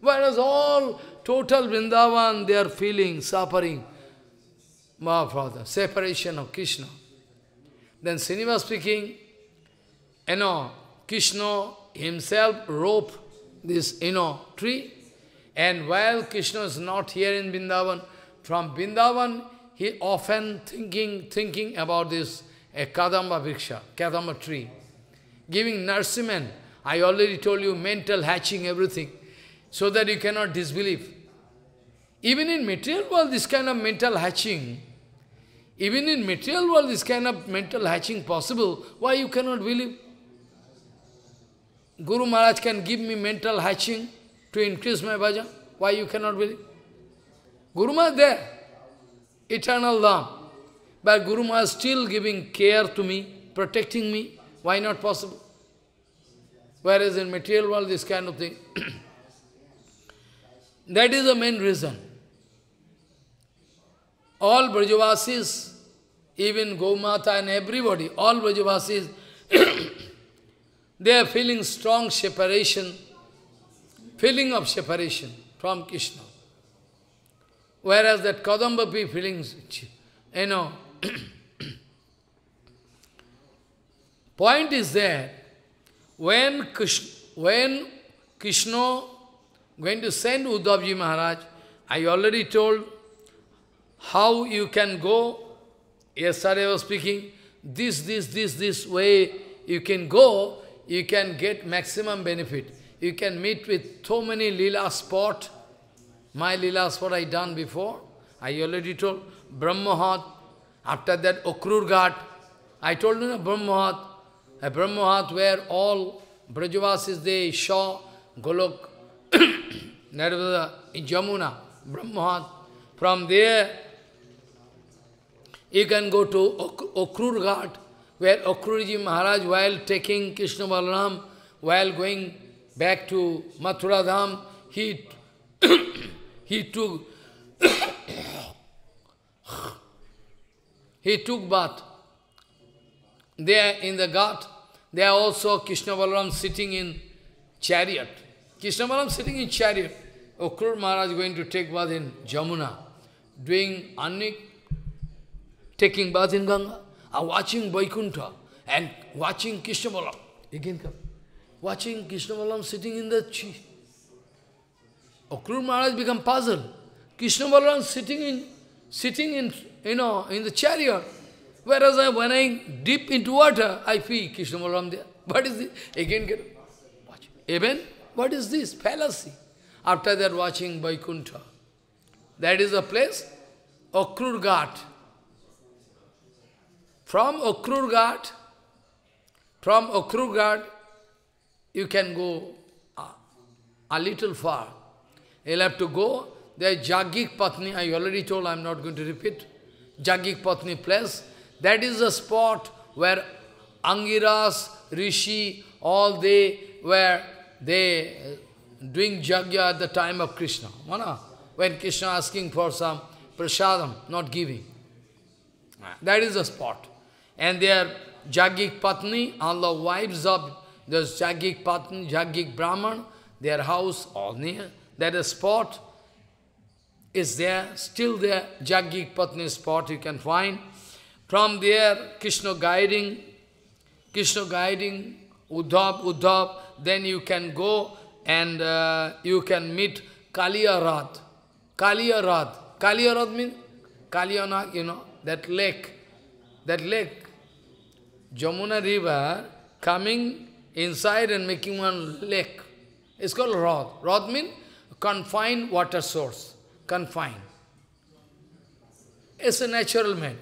Whereas all Total Vrindavan, they are feeling, suffering. Mahaprabhu, separation of Krishna. Then Srinivas speaking, you know, Krishna himself rope this, you know, tree. And while Krishna is not here in Vrindavan, from Vrindavan, he often thinking, thinking about this a Kadamba Viksha, Kadamba tree. Giving nourishment, I already told you, mental hatching everything, so that you cannot disbelieve. Even in material world, this kind of mental hatching, even in material world, this kind of mental hatching possible, why you cannot believe? Guru Maharaj can give me mental hatching to increase my bhajan. Why you cannot believe? Guru Maharaj there, eternal Lam. But Guru Maharaj still giving care to me, protecting me. Why not possible? Whereas in material world, this kind of thing. that is the main reason all Brajavasis, even Gomata and everybody, all Brajavasis, they are feeling strong separation, feeling of separation from Krishna. Whereas that Kadambapi feelings, you know, point is that when Krishna, when Krishna going to send Uddhavji Maharaj, I already told how you can go? Yesterday I was speaking, this, this, this, this way you can go, you can get maximum benefit. You can meet with so many lila spot. My lila spot I done before. I already told Brahmahat. After that, Okrur I told you know Brahmahat. A Brahmahat where all Brajavasis they saw Golok, Narvada, Jamuna, Brahmahat. From there, you can go to ok Okrur Ghat, where Okrurji Maharaj, while taking Krishna Balaram, while going back to Mathura Dham, he, he took he took bath. There in the ghat, there also Krishna Balaram sitting in chariot. Krishna Balaram sitting in chariot. Okrur Maharaj going to take bath in Jamuna, doing anik taking bath in Ganga, and watching Vaikuntha, and watching Krishna Balam. Again come. Watching Krishna Balam sitting in the tree. Akrur oh, Maharaj become puzzled. Krishna Balaram sitting in, sitting in, you know, in the chariot. Whereas I, when I dip into water, I feel Krishna Balaram there. What is this? Again, get, watch. Even, what is this? Fallacy. After that, watching Vaikuntha. That is a place, Akrur Ghat. From Okrurghat, from Okrurghat, you can go a, uh, a little far. You'll have to go. There is Jagik Patni, I already told, I'm not going to repeat. Jagik Patni place. That is the spot where Angiras, Rishi, all they were they uh, doing jagya at the time of Krishna. Mana? When Krishna asking for some prasadam, not giving. That is the spot and their Jagik Patni, all the wives of those Jagik Patni, Jagik Brahman, their house all near, that is spot is there, still there, Jagik Patni spot you can find. From there, Krishna guiding, Krishna guiding, Uddhav, Uddhav, then you can go and uh, you can meet Kaliyarad. Kaliyarad. Kaliyarad means Kaliyana, you know, that lake. That lake, Jamuna river coming inside and making one lake. It's called Rod. Rod means confined water source. Confined. It's a natural made.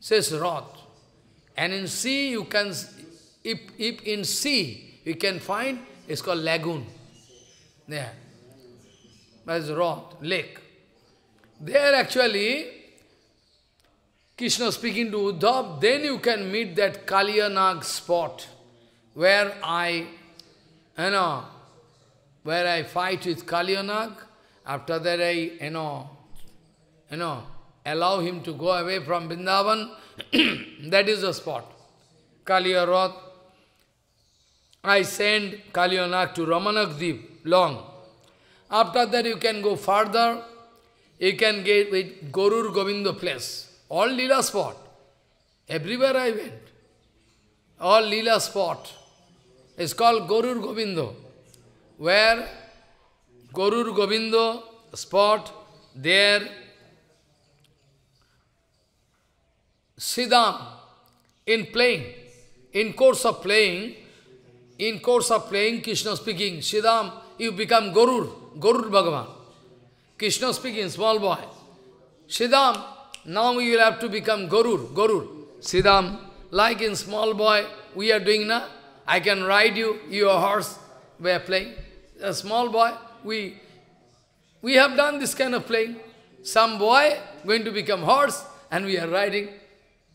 Says Rod. And in sea you can, if, if in sea you can find, it's called lagoon. There. That's Rod, lake. There actually, Krishna speaking to Uddhav, then you can meet that Kalyanag spot where I, you know, where I fight with Kalyanag. After that I, you know, you know, allow him to go away from Vrindavan. that is the spot. Kalyaroth. I send Kalyanag to Ramanakdeep, long. After that you can go further. You can get with Gorur Govinda place. All lila spot. Everywhere I went. All lila spot. It's called Gorur Govindo. Where Gorur Govindo spot there Siddham in playing. In course of playing, in course of playing, Krishna speaking, Siddham, you become Gorur, Gorur Bhagavan. Krishna speaking, small boy. Siddham, now you will have to become Gorur, Gorur. Siddham, like in small boy, we are doing now. I can ride you, your horse, we are playing. A small boy, we, we have done this kind of playing. Some boy going to become horse and we are riding.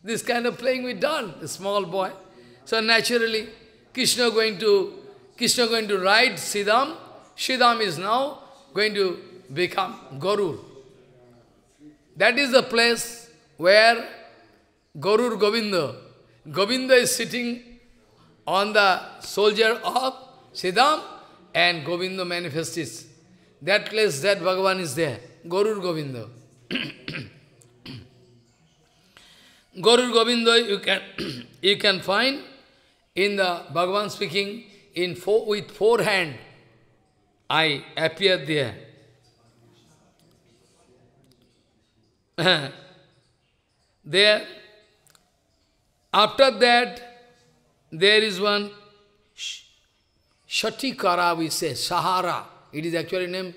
This kind of playing we done, a small boy. So naturally, Krishna going to, Krishna going to ride Siddham. Siddham is now going to become Gorur. That is the place where Gaurur Govinda, Govinda is sitting on the soldier of Siddham and Govinda manifests. That place that Bhagavan is there, Gaurur Govinda. Gaurur Govinda you can, you can find in the Bhagavan speaking in four, with four hand, I appeared there. there, after that, there is one Shatikara, we say, Sahara. It is actually named,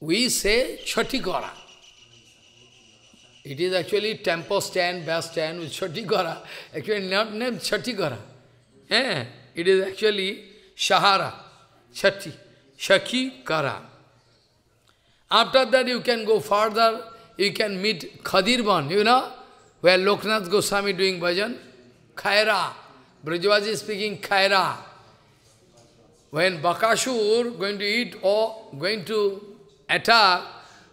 we say Shatikara. It is actually tempo stand, best stand with Shatikara. Actually not named Shatikara. Kara. Eh, it is actually Sahara, Shati, Shakikara. After that you can go further, you can meet Khadirvan, you know, where Loknath Goswami doing bhajan, Khaira, Brajwaji speaking Khaira. When Bakashur going to eat or going to attack,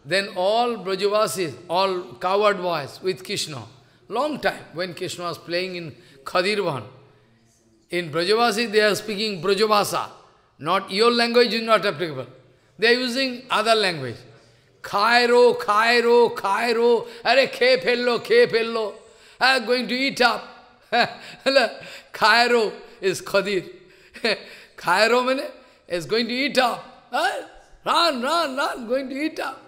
then all Brajavasis, all coward boys with Krishna. Long time when Krishna was playing in Khadirvan. In Brajavasi they are speaking Brajavasa. Not your language is not applicable. They are using other language. Cairo, Cairo, Cairo. Are Khe fello, Khe I'm ah, going to eat up. Cairo is Khadir. Cairo, means is going to eat up. Ah, run, run, run, going to eat up.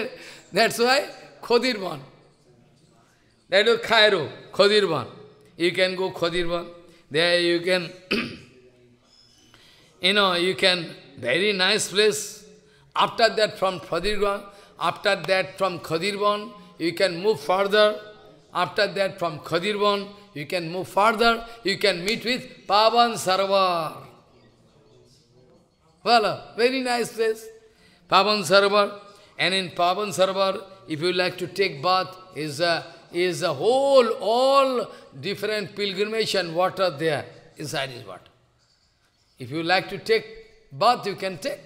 That's why Khodirvan. That is Cairo, Khodirvan. You can go Khodirvan. There you can, you know, you can, very nice place. After that from Khadirvan, after that from Khadirvan, you can move further. After that from Khadirvan, you can move further, you can meet with Pavan Sarvar. Well, uh, very nice place. Pavan Sarvar. And in Pavan Sarvar, if you like to take bath, is a, is a whole, all different pilgrimage and water there, inside is water. If you like to take bath, you can take.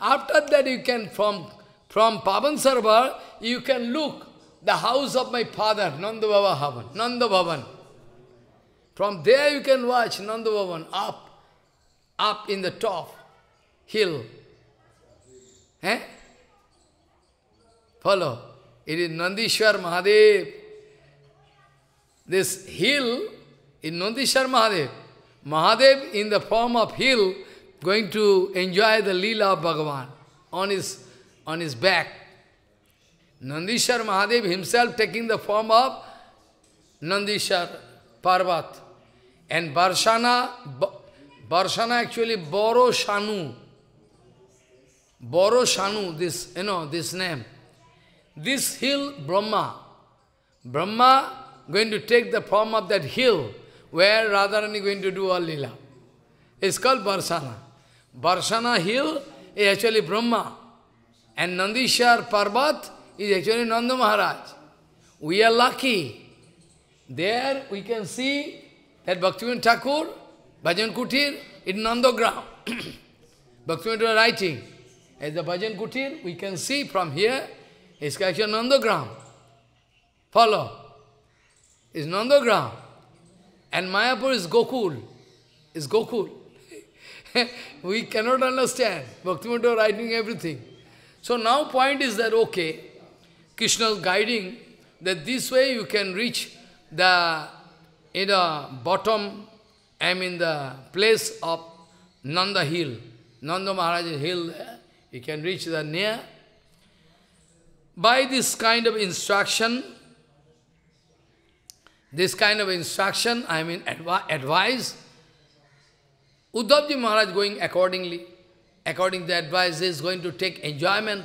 After that you can, from, from Pavan Sarvar, you can look the house of my father, Nanda Baba Havan, Nanda Bhavan. From there you can watch Nanda Bhavan up, up in the top hill. Eh? Follow. It is Nandishwar Mahadev. This hill in Nandishwar Mahadev. Mahadev in the form of hill going to enjoy the Leela of Bhagavan on his, on his back. Nandishar Mahadev himself taking the form of Nandishar Parvat. And Barshana, Barshana actually Boro Shanu. Boro Shanu, this, you know, this name. This hill, Brahma. Brahma going to take the form of that hill where Radharani going to do all lila. It's called Barsana. Barsana hill is actually Brahma. And Nandishar Parvat is actually Nanda Maharaj. We are lucky. There we can see that Bhaktivinoda Thakur, Bhajan Kutir, in Nandogram. Bhaktivinoda writing. As the Bhajan Kutir, we can see from here, is actually Nandagram. Follow. Is Nandagram. And Mayapur is Gokul. Is Gokul. we cannot understand. Bhaktivinoda writing everything. So now point is that, okay, Krishna is guiding that this way you can reach the in the bottom, I mean the place of Nanda Hill, Nanda Maharaj hill, uh, you can reach the near. By this kind of instruction, this kind of instruction, I mean advice, Uddhavji Maharaj going accordingly, according to the advice, is going to take enjoyment.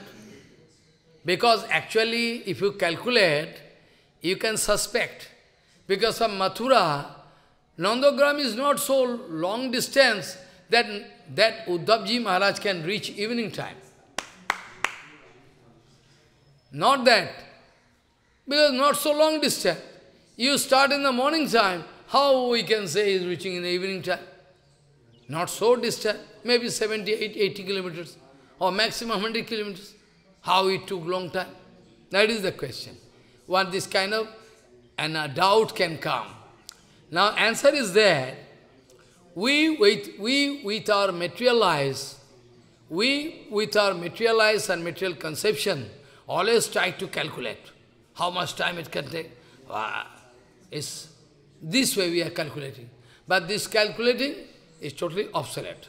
Because actually, if you calculate, you can suspect. Because from Mathura, Nandagram is not so long distance that, that Uddhavji Maharaj can reach evening time. Not that. Because not so long distance. You start in the morning time, how we can say is reaching in the evening time? Not so distant, maybe 70, 80 kilometers, or maximum 100 kilometers. How it took long time? That is the question. What this kind of and a doubt can come. Now answer is there. We with we with our eyes, we with our eyes and material conception always try to calculate how much time it can take. Wow. Ah, it's this way we are calculating. But this calculating is totally obsolete.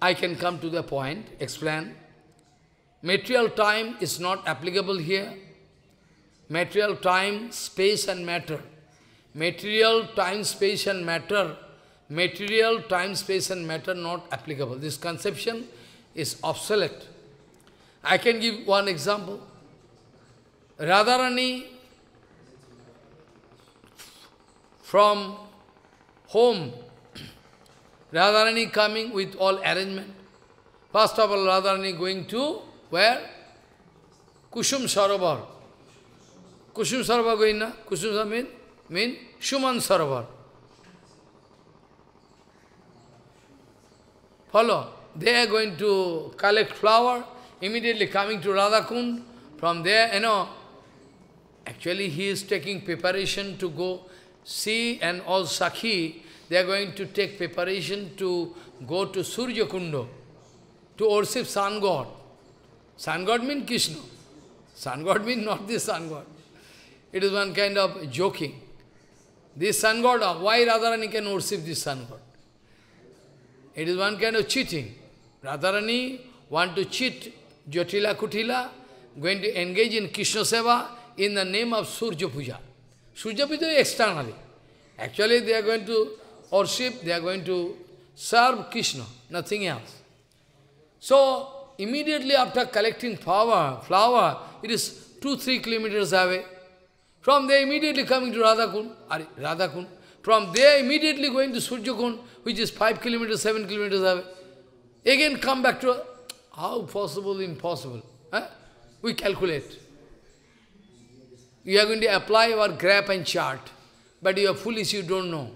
I can come to the point, explain. Material time is not applicable here. Material time, space and matter. Material time, space and matter. Material time, space and matter not applicable. This conception is obsolete. I can give one example. Radharani from home Radharani coming with all arrangement. First of all, Radharani going to where? Kushum Sarovar. Kushum Sarovar going na? Kushum Sarovar mean? Mean Shuman Sarovar. Follow. They are going to collect flower, immediately coming to Radhakund. From there, you know, actually he is taking preparation to go see and all Sakhi, they are going to take preparation to go to Surya Kundo to worship sun god. Sun god means Krishna. Sun god means not this sun god. It is one kind of joking. This sun god, why Radharani can worship this sun god? It is one kind of cheating. Radharani want to cheat Jyotila Kutila, going to engage in Krishna Seva in the name of Surya Puja. Surya Puja externally. Actually, they are going to worship, they are going to serve Krishna, nothing else. So, immediately after collecting flower, flower, it is two, three kilometers away. From there, immediately coming to Radhakund, Radhakund. From there, immediately going to Suryakund, which is five kilometers, seven kilometers away. Again, come back to, how possible, impossible. Eh? We calculate. You are going to apply our graph and chart, but you are foolish, you don't know.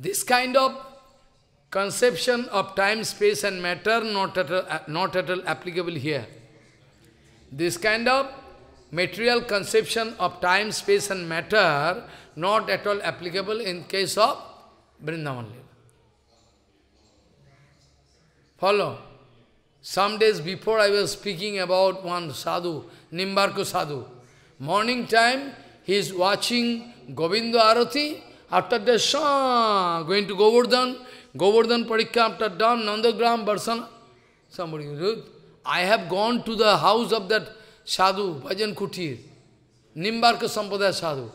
This kind of conception of time, space and matter not at all, not at all applicable here. This kind of material conception of time, space and matter not at all applicable in case of Vrindavan Follow? Some days before I was speaking about one sadhu, Nimbarku sadhu. Morning time, he is watching Govinda Arati after the Shah, going to Govardhan, Govardhan Parikha after done, Nandagram, Barsana. Somebody I have gone to the house of that sadhu, Bhajan Kutir, Nimbarka Sampadaya sadhu.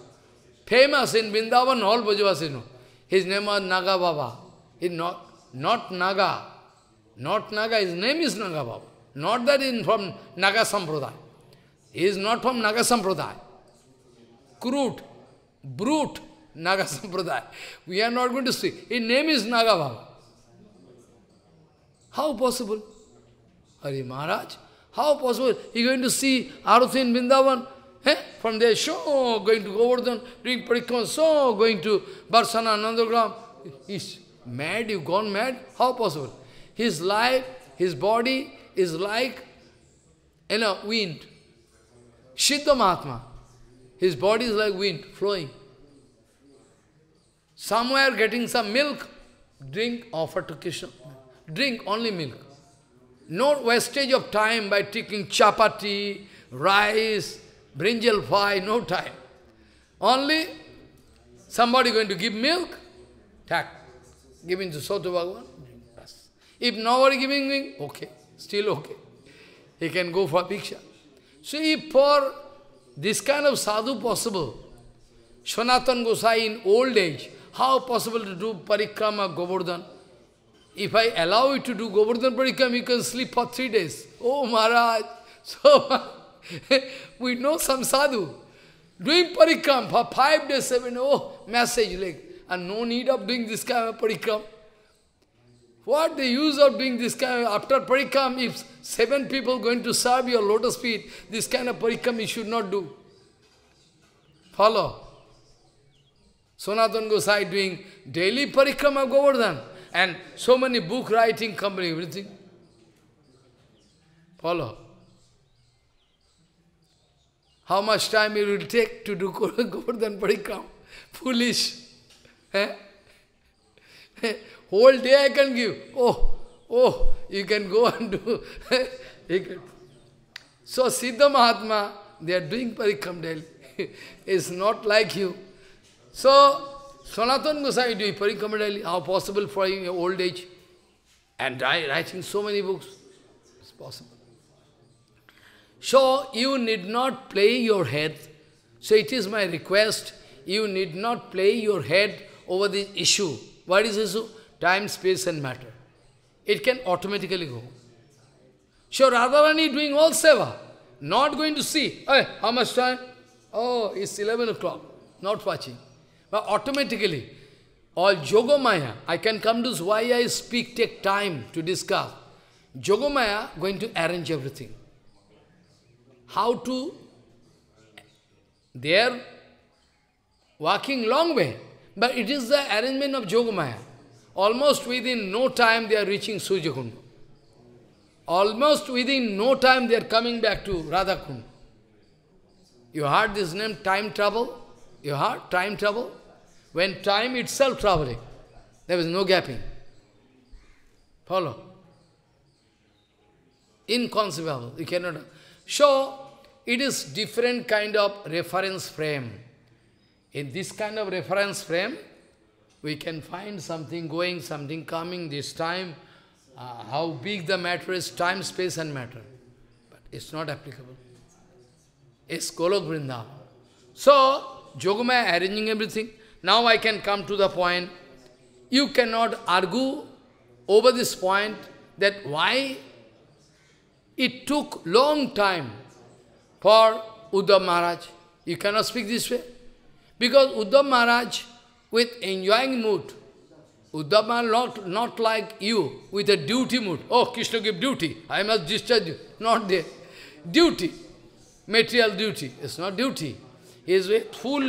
Famous in Vrindavan, all Bhajavasinu. His name was Naga Baba. He not, not Naga. Not Naga, his name is Naga Baba. Not that in from Naga Sampradaya. He is not from Naga Sampradaya. Krut, brute, Naga Sampradaya. We are not going to see. His name is Naga How possible? Hari Maharaj, how possible? He going to see Aruthi in Vrindavan? Eh? From there, so going to Govardhan, doing Parikram, so going to Barsana, Nandagram. He's mad, you've gone mad? How possible? His life, his body is like in a wind. Siddha Mahatma. His body is like wind, flowing. Somewhere getting some milk, drink, offer to Krishna. Drink only milk. No wastage of time by taking chapati, rice, brinjal fry, no time. Only somebody going to give milk, tak, giving to Sotu Bhagavan. If nobody giving milk, okay, still okay. He can go for picture. So if for this kind of sadhu possible, Sanatana Gosai in old age, how possible to do parikrama Govardhan? If I allow you to do Govardhan parikrama, you can sleep for three days. Oh Maharaj! So, we know some sadhu doing parikrama for five days, seven, oh, message like, and no need of doing this kind of parikrama. What the use of doing this kind of, after parikram, if seven people going to serve your lotus feet, this kind of parikram you should not do. Follow. Sanatana Gosai doing daily parikrama of Govardhan and so many book writing company, everything. Follow. How much time it will take to do Govardhan parikrama? Foolish. Eh? eh? Whole day I can give. Oh, oh, you can go and do. Eh? so Siddha Mahatma, they are doing parikrama daily. it's not like you. So, Sanatana Goswami doing Parikamidali, how possible for him in old age? And writing so many books, it's possible. So, you need not play your head. So, it is my request, you need not play your head over this issue. What is issue? Time, space and matter. It can automatically go. So, Radharani doing all seva, not going to see, hey, how much time? Oh, it's 11 o'clock, not watching. But automatically, all Jogomaya, I can come to why I speak, take time to discuss. Jogomaya going to arrange everything. How to, they are walking long way, but it is the arrangement of Jogomaya. Almost within no time they are reaching Sujakunda. Almost within no time they are coming back to Radhakunda. You heard this name, time trouble? You heard? Time travel? When time itself traveling, there is no gapping. Follow? Inconceivable. You cannot. So, it is different kind of reference frame. In this kind of reference frame, we can find something going, something coming, this time, uh, how big the matter is, time, space and matter. But it's not applicable. It's Golok Vrindavan. So, Yogamaya arranging everything. Now I can come to the point. You cannot argue over this point that why it took long time for Uddhav Maharaj. You cannot speak this way. Because Uddhav Maharaj, with enjoying mood, Uddhav Maharaj not, not like you, with a duty mood. Oh, Krishna give duty, I must discharge you. Not there. Duty, material duty, it's not duty is with full,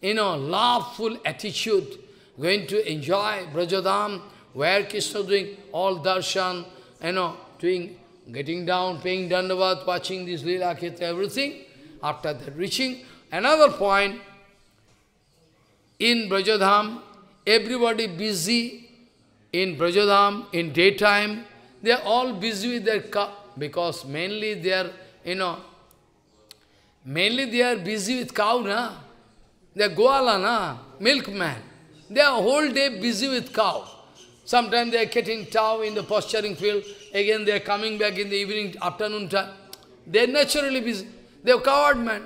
you know, loveful attitude, going to enjoy Brajadam, where Krishna doing all darshan, you know, doing, getting down, paying dandavat, watching this lila Keta, everything. After that, reaching another point, in Brajadham, everybody busy in Brajadham, in daytime, they are all busy with their cup because mainly they are, you know, Mainly they are busy with cow, na? They are goala, na? Milkman. They are whole day busy with cow. Sometimes they are getting cow in the posturing field. Again they are coming back in the evening, afternoon time. They are naturally busy. They are coward man.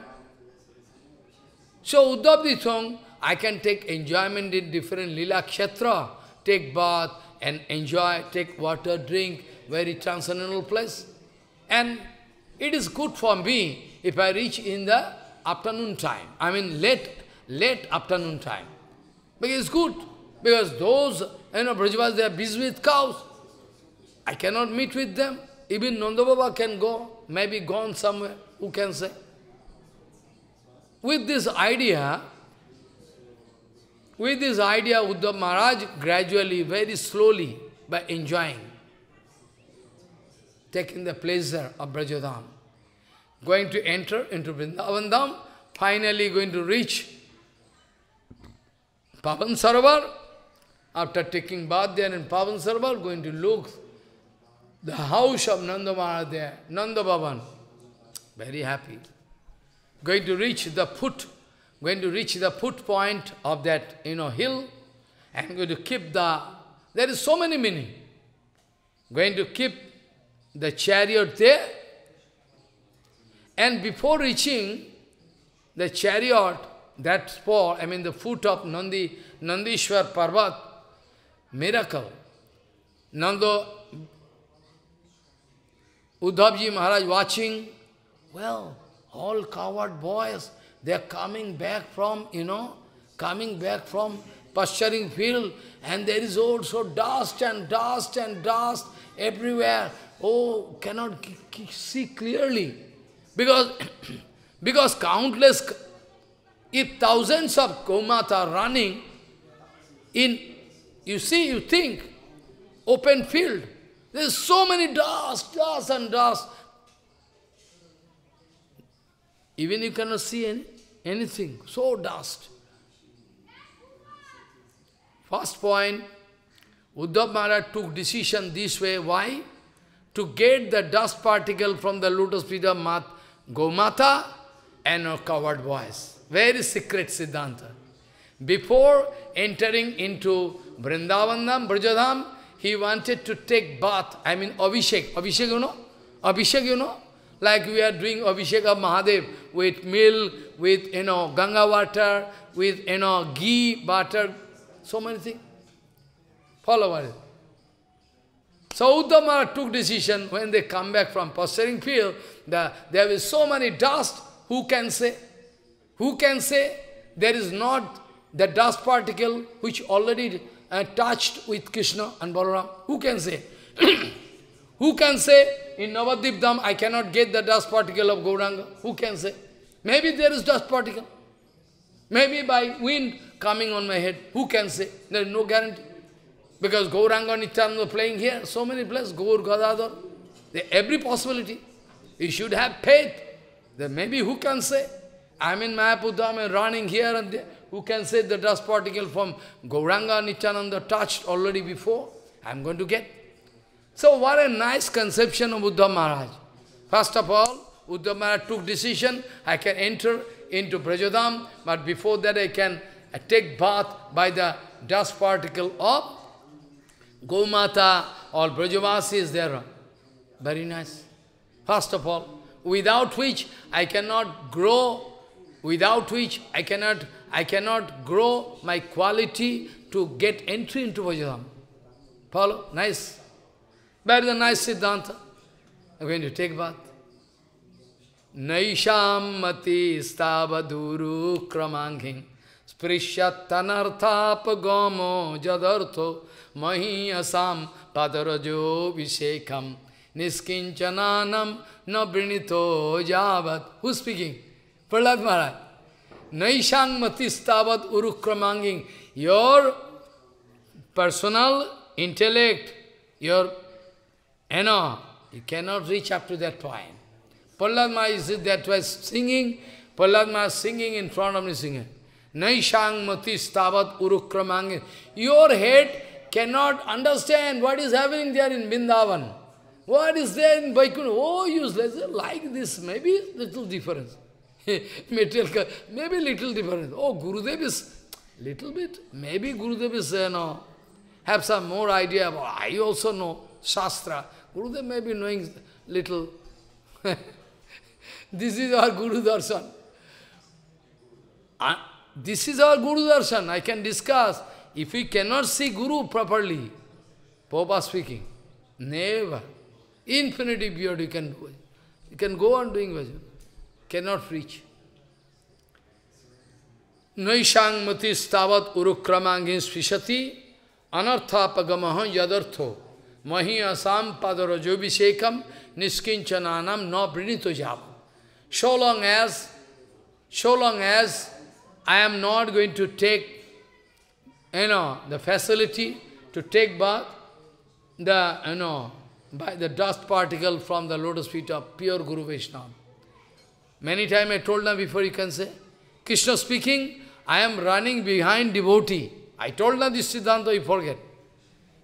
So Uddhavdi song, I can take enjoyment in different lila kshetra. Take bath and enjoy, take water, drink, very transcendental place. And it is good for me if I reach in the afternoon time. I mean late, late afternoon time. Because it's good. Because those, you know, Brajavas, they are busy with cows. I cannot meet with them. Even Baba can go, maybe gone somewhere, who can say? With this idea, with this idea, Uddhav Maharaj gradually, very slowly, by enjoying, taking the pleasure of Brajodham. Going to enter into Vrindavan Dham, finally going to reach Pavan After taking bath there in Pavan going to look the house of Nanda Maharaj there, Nanda Bhavan. Very happy. Going to reach the foot, going to reach the foot point of that, you know, hill, and going to keep the, there is so many meaning. Going to keep the chariot there. And before reaching the chariot, that spot, I mean the foot of Nandi, Nandishwar Parvat, miracle. Nando, Uddhavji Maharaj watching, well, all coward boys, they are coming back from, you know, coming back from pasturing field, and there is also dust and dust and dust everywhere oh, cannot see clearly. Because, because countless, if thousands of Kaumat are running, in, you see, you think, open field, there's so many dust, dust and dust. Even you cannot see any, anything, so dust. First point, Uddhav Maharaj took decision this way. Why? to get the dust particle from the lotus feet of Mat Gomata and her covered voice. Very secret Siddhanta. Before entering into Vrindavanam, Brajadham, he wanted to take bath, I mean Abhishek. Abhishek, you know? Abhishek, you know? Like we are doing Abhishek of Mahadev with milk, with, you know, Ganga water, with, you know, ghee, butter, so many things. Follow what so Uddhama took decision when they come back from posturing field, that there is so many dust, who can say? Who can say there is not the dust particle which already uh, touched with Krishna and Balaram? Who can say? who can say in Navadip Dham, I cannot get the dust particle of Gauranga? Who can say? Maybe there is dust particle. Maybe by wind coming on my head. Who can say? There is no guarantee. Because Gauranga Nityananda playing here, so many places, Gaur, Gadadhar, every possibility. You should have faith. Then maybe who can say? I'm in I am running here and there. Who can say the dust particle from Gauranga Nityananda touched already before? I'm going to get. So what a nice conception of Buddha Maharaj. First of all, Buddha Maharaj took decision, I can enter into Prajadam, but before that I can take bath by the dust particle of Gomata or Brajavasi is there. Very nice. First of all, without which I cannot grow, without which I cannot, I cannot grow my quality to get entry into Vajradham. Follow? Nice. Very the nice Siddhanta. I'm going to take bath. Naisham mati stavaduru kramanghin sprishyattanarthap gomo jadartho Mahi Asam Padarajo Vishekam Niskinchananam Nabrinito Javat. Who's speaking? Prahlad Maharaj. Naishang Matistavat Urukramanging. Your personal intellect, your, you know, you cannot reach up to that point. Prahlad Maharaj is that was singing. Prahlad Maharaj singing in front of me singing. Naishang Matistavat Urukramanging. Your head cannot understand what is happening there in Vrindavan. What is there in Vaikuntha? Oh, useless. Like this, maybe little difference. Material, maybe little difference. Oh, Gurudev is little bit. Maybe Gurudev is, you know, have some more idea about, I also know, Shastra. Gurudev may be knowing little. this is our Guru Darshan. Uh, this is our Guru Darshan. I can discuss. If we cannot see Guru properly, Prabhupada speaking, never, infinity beyond, you can do. You can go on doing Vajra, cannot preach. Naishang mati stavat urukramangi svishati anarthapagamaha yadartho mahi asam padarajobhisekam niskinchananam na brinito java. So long as, so long as I am not going to take you know, the facility to take bath, the, you know, by the dust particle from the lotus feet of pure Guru Vaishnava. Many times I told them before you can say, Krishna speaking, I am running behind devotee. I told them this Siddhanta, you forget.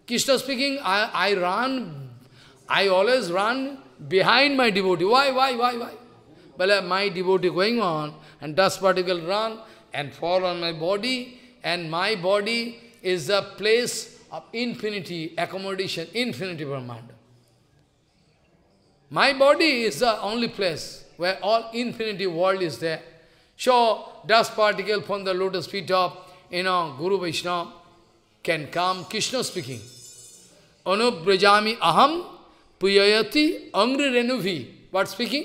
Krishna speaking, I, I run, I always run behind my devotee. Why, why, why, why? Well, my devotee going on, and dust particle run and fall on my body, and my body is a place of infinity accommodation, infinity Brahmanda. My body is the only place where all infinity world is there. So, dust particle from the lotus feet of, you know, Guru Vaishnava can come, Krishna speaking. Anubrajami aham puyayati angri renuvi. What speaking?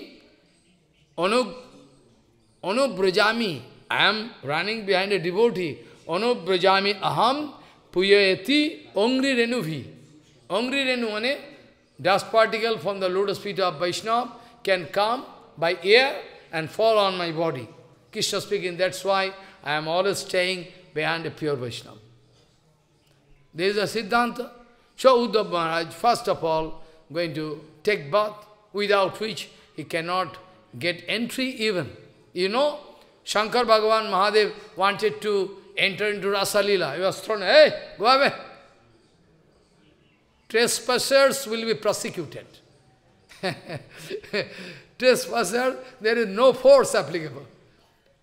Anubrajami, I am running behind a devotee অনব্রজামি আহাম পুয়তি অংরি রেণুভি অংরি রেণু মানে dust particle from the lotus feet of Vaishnav can come by air and fall on my body. Krishna speaking, that's why I am always staying behind the pure Vaishnava. There is a Siddhanta. So Uddhav Maharaj, first of all, going to take bath, without which he cannot get entry even. You know, Shankar Bhagavan Mahadev wanted to enter into Rasalila. He was thrown, hey, go away. Trespassers will be prosecuted. Trespassers, there is no force applicable.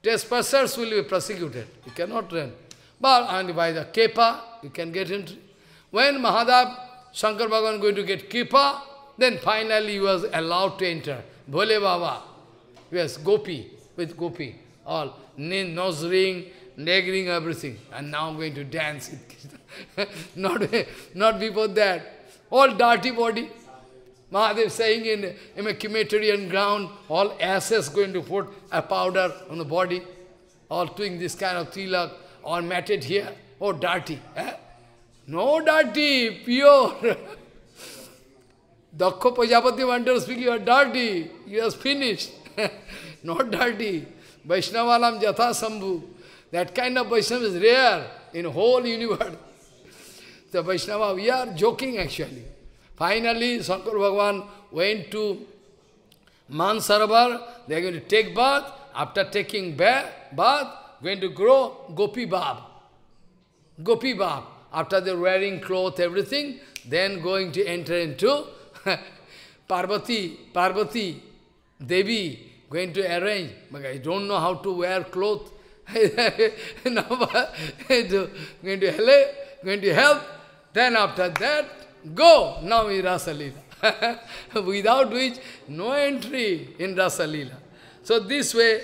Trespassers will be prosecuted. You cannot run. But and by the kepa, you can get into. When Mahadab, Shankar Bhagavan going to get kepa, then finally he was allowed to enter. Bhole Baba, yes, Gopi, with Gopi, all nose ring, neglecting everything. And now I'm going to dance with Krishna. not, not before that. All dirty body. Mahadev saying in, in a crematorium ground, all asses going to put a powder on the body, All doing this kind of tilak, all matted here, Oh, dirty. Eh? No dirty, pure. Dakho Pajapati wanted to speak, you are dirty, you are finished. Not dirty. Vaishnavalam Jatha Sambhu. That kind of Vaishnava is rare in whole universe. The Vaishnava, we are joking actually. Finally, Shankar Bhagavan went to Mansarabar, they are going to take bath, after taking bath, going to grow Gopi Bab. Gopi Bab. After the wearing cloth, everything, then going to enter into Parvati, Parvati, Devi, going to arrange. But I don't know how to wear cloth. going to help, going to help. Then after that, go. Now in Rasalila. Without which, no entry in Rasalila. So this way,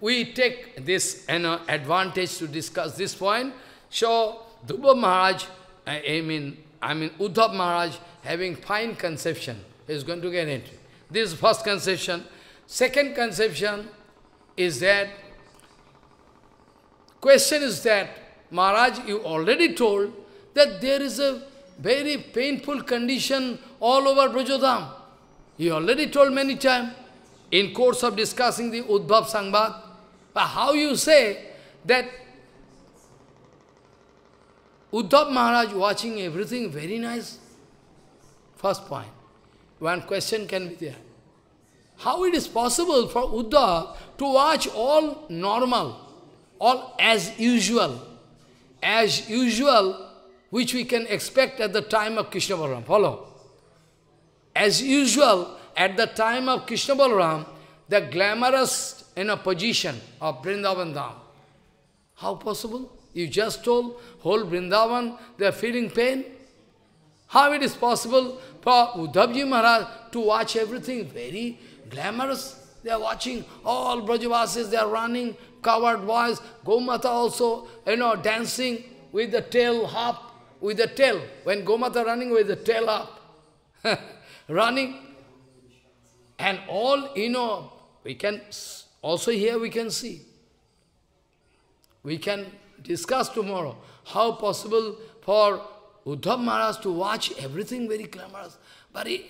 we take this you know, advantage to discuss this point. So, Dhruva Maharaj, I mean, I mean Uddhav Maharaj, having fine conception, is going to get entry. This first conception. Second conception is that Question is that, Maharaj, you already told that there is a very painful condition all over Brajodham. You already told many times in course of discussing the Udbhav Sangbad. But how you say that Uddhav Maharaj watching everything very nice? First point. One question can be there. How it is possible for Uddhav to watch all normal? all as usual. As usual, which we can expect at the time of Krishna Balaram. Follow? As usual, at the time of Krishna Balaram, the glamorous in a position of Vrindavan Dham. How possible? You just told whole Vrindavan, they are feeling pain. How it is possible for Uddhavji Maharaj to watch everything very glamorous? They are watching all Brajavasis, they are running, coward voice, Gomata also, you know, dancing with the tail up, with the tail. When Gomata running with the tail up, running. And all, you know, we can, also here we can see. We can discuss tomorrow how possible for Uddhav Maharaj to watch everything very glamorous. But he,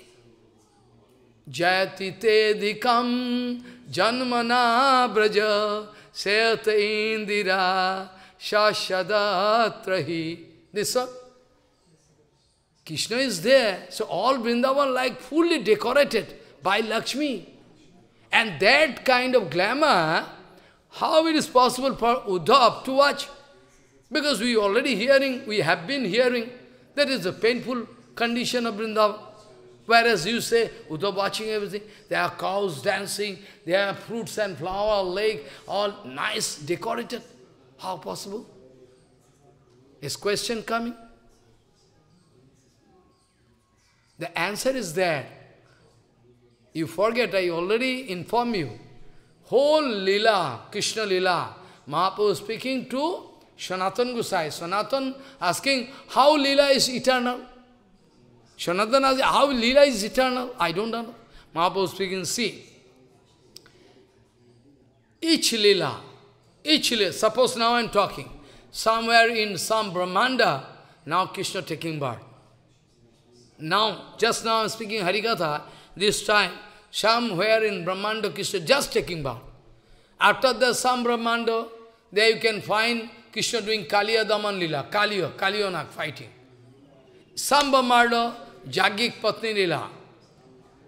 जयति te dikam janmana Braj Set Indira Shashadatrahi. This one. Krishna is there. So all Vrindavan like fully decorated by Lakshmi. And that kind of glamour, how it is possible for Uddhav to watch? Because we already hearing, we have been hearing, that is a painful condition of Vrindavan. Whereas you say, without watching everything, there are cows dancing, there are fruits and flower, lake, all nice, decorated. How possible? Is question coming? The answer is there. You forget, I already inform you. Whole lila, Krishna lila, Mahaprabhu speaking to Sanatan Gosai. Sanatan asking, how lila is eternal? Sanatana, how Lila is eternal? I don't know. Mahaprabhu speaking, see, each Lila, each Lila, suppose now I'm talking, somewhere in some Brahmanda, now Krishna taking birth. Now, just now I'm speaking Harikatha, this time, somewhere in Brahmanda, Krishna just taking birth. After the some Brahmanda, there you can find Krishna doing Kaliya Daman Lila, Kaliya, Kaliyanak fighting. Some Brahmanda, Jagik Patni Lila.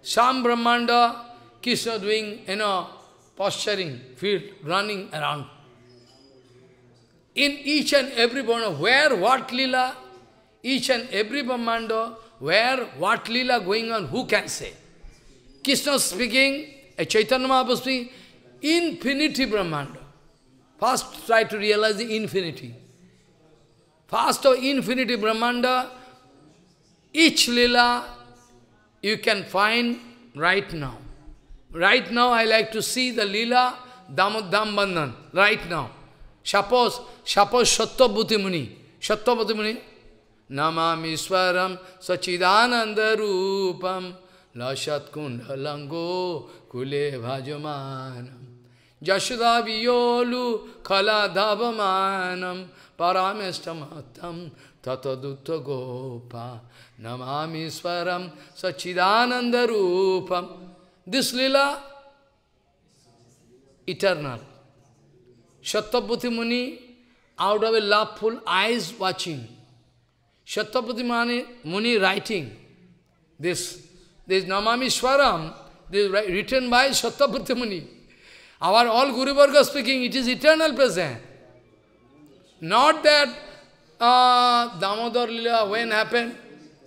Some Brahmanda, Krishna doing, you know, posturing, feet, running around. In each and every one, where what Lila, each and every Brahmanda, where what Lila going on, who can say? Krishna speaking, a Chaitanya Mahaprabhu speaking, infinity Brahmanda. First try to realize the infinity. First of oh, infinity Brahmanda, each lila you can find right now. Right now I like to see the lila Damodham Bandhan, right now. Suppose, suppose Satyabhuti Muni, Satyabhuti Muni, Namami Swaram Sachidananda Rupam Lashat Kundalango Kule Bhajamanam Jashuda Viyolu Kala tatadutta gopa namami swaram sachidananda rupam. This lila eternal. Shatabhuti Muni, out of a loveful eyes watching. Shatabhuti Muni writing this. This Namami Swaram, this written by Shatabhuti Muni. Our all Guru Varga speaking, it is eternal present. Not that Ah, Damodar Lila, when happened?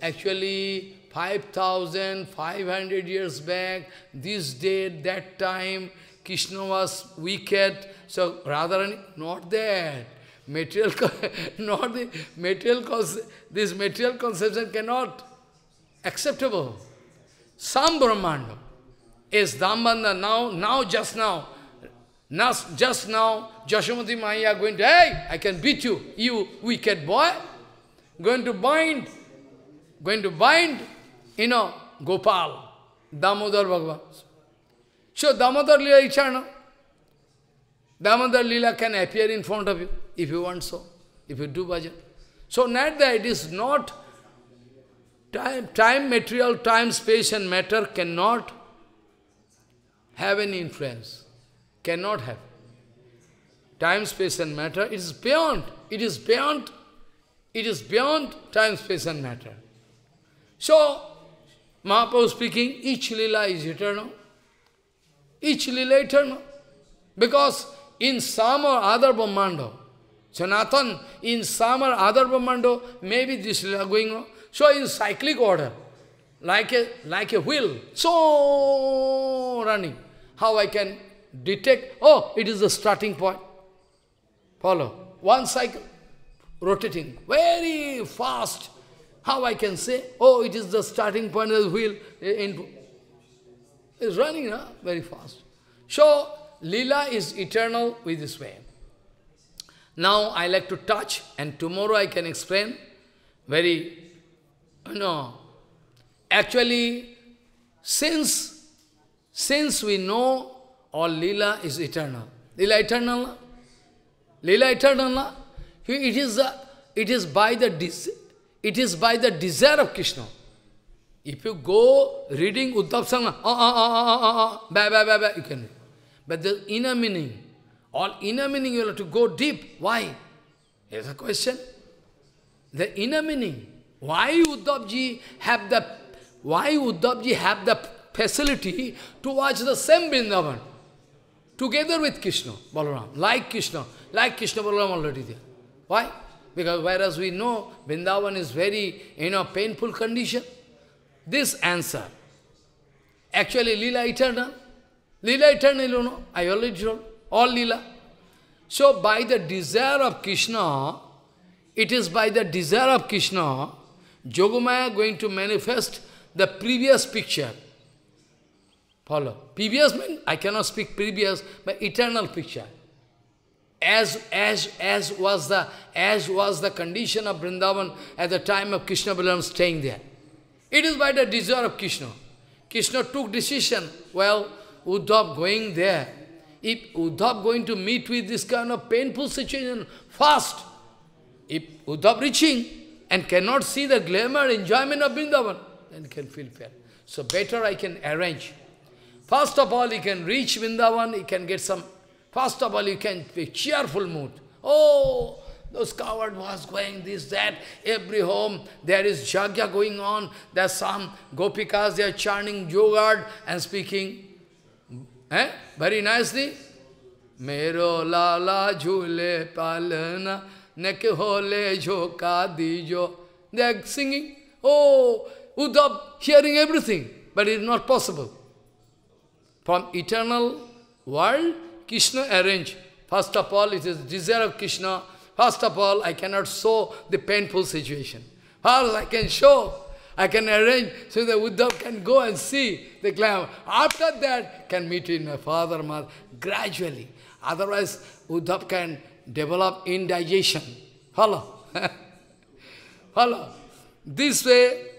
Actually, 5,500 years back, this date, that time, Krishna was wicked. So, Radharani, not that. Material, not the material, this material conception cannot acceptable. Some Brahmanda is Dhambandha now, now, just now. Now, just now, Jashamati Maya going to, hey, I can beat you, you wicked boy. Going to bind, going to bind, you know, Gopal, Damodar Bhagavan. So Damodar Lila Ichana. Damodar Lila can appear in front of you, if you want so, if you do bhajan. So not that it is not time, time, material, time, space and matter cannot have any influence cannot have. Time, space and matter, it is beyond, it is beyond, it is beyond time, space and matter. So, Mahaprabhu speaking, each lila is eternal. Each lila eternal. Because in some or other Brahmando, Sanatan, in some or other Brahmando, maybe this lila going on. So in cyclic order, like a, like a wheel, so running. How I can detect, oh, it is the starting point. Follow. One cycle, rotating, very fast. How I can say, oh, it is the starting point of the wheel. Eh, it's running no? very fast. So, lila is eternal with this way. Now, I like to touch, and tomorrow I can explain very, you know, actually, since, since we know all lila is eternal. Lila eternal? Lila eternal? It is, the, it is by the it is by the desire of Krishna. If you go reading Uddhav Sangha, ah, ah, ah, ah, ah, bah, bah, bah, bah, you can read. But the inner meaning, all inner meaning you have to go deep. Why? Here's a question. The inner meaning. Why Uddhavji have the why Uddhavji have the facility to watch the same Vrindavan? together with Krishna, Balaram, like Krishna, like Krishna Balaram already there. Why? Because whereas we know Vrindavan is very, you know, painful condition. This answer, actually Leela eternal, Leela eternal, you know, I already told, all Leela. So by the desire of Krishna, it is by the desire of Krishna, Jogamaya going to manifest the previous picture, Follow. Previous means, I cannot speak previous, but eternal picture. As, as, as, was the, as was the condition of Vrindavan at the time of Krishna Balaram staying there. It is by the desire of Krishna. Krishna took decision, well, Uddhav going there, if Uddhav going to meet with this kind of painful situation, fast, if Uddhav reaching and cannot see the glamour, enjoyment of Vrindavan, then can feel fair. So better I can arrange. First of all, you can reach Vrindavan, you can get some, first of all, you can be cheerful mood. Oh, those coward was going this, that, every home, there is jagya going on, There are some gopikas, they are chanting yogard and speaking, eh? very nicely. Mero lala jule palana, neke hole jhoka dijo. They are singing, oh, Uddhav, hearing everything, but it is not possible. From eternal world, Krishna arranged. First of all, it is desire of Krishna. First of all, I cannot show the painful situation. How I can show, I can arrange so that Uddhav can go and see the clam. After that, can meet in my father, mother, gradually. Otherwise, Uddhav can develop indigestion. Hello. Hello. This way,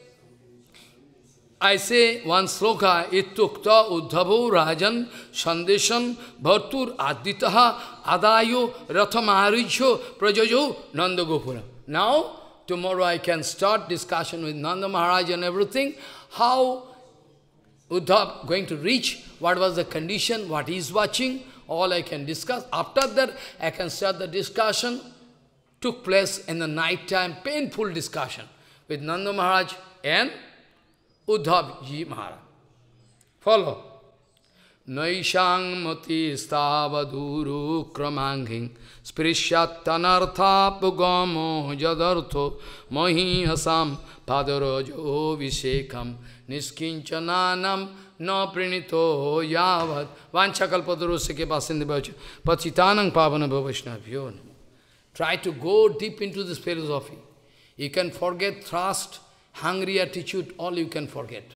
I say one sloka, itukta uddhavo rajan sandeshan bhartur aditaha adayo rathamarijho prajajo nandagopura. Now, tomorrow I can start discussion with Nanda Maharaj and everything, how Uddhav going to reach, what was the condition, what he is watching, all I can discuss. After that, I can start the discussion. Took place in the night time, painful discussion with Nanda Maharaj and Uddhav Ji Maharaj. Follow. Naishang mati stavaduru kramanghing sprishyatanartha pugamo jadartho mahi asam padarojo vishekam niskinchananam na prinito yavat vanchakalpadurusike pasindibhacha pachitanang pavana bhavashnabhyo Try to go deep into this philosophy. You can forget thrust, hungry attitude, all you can forget.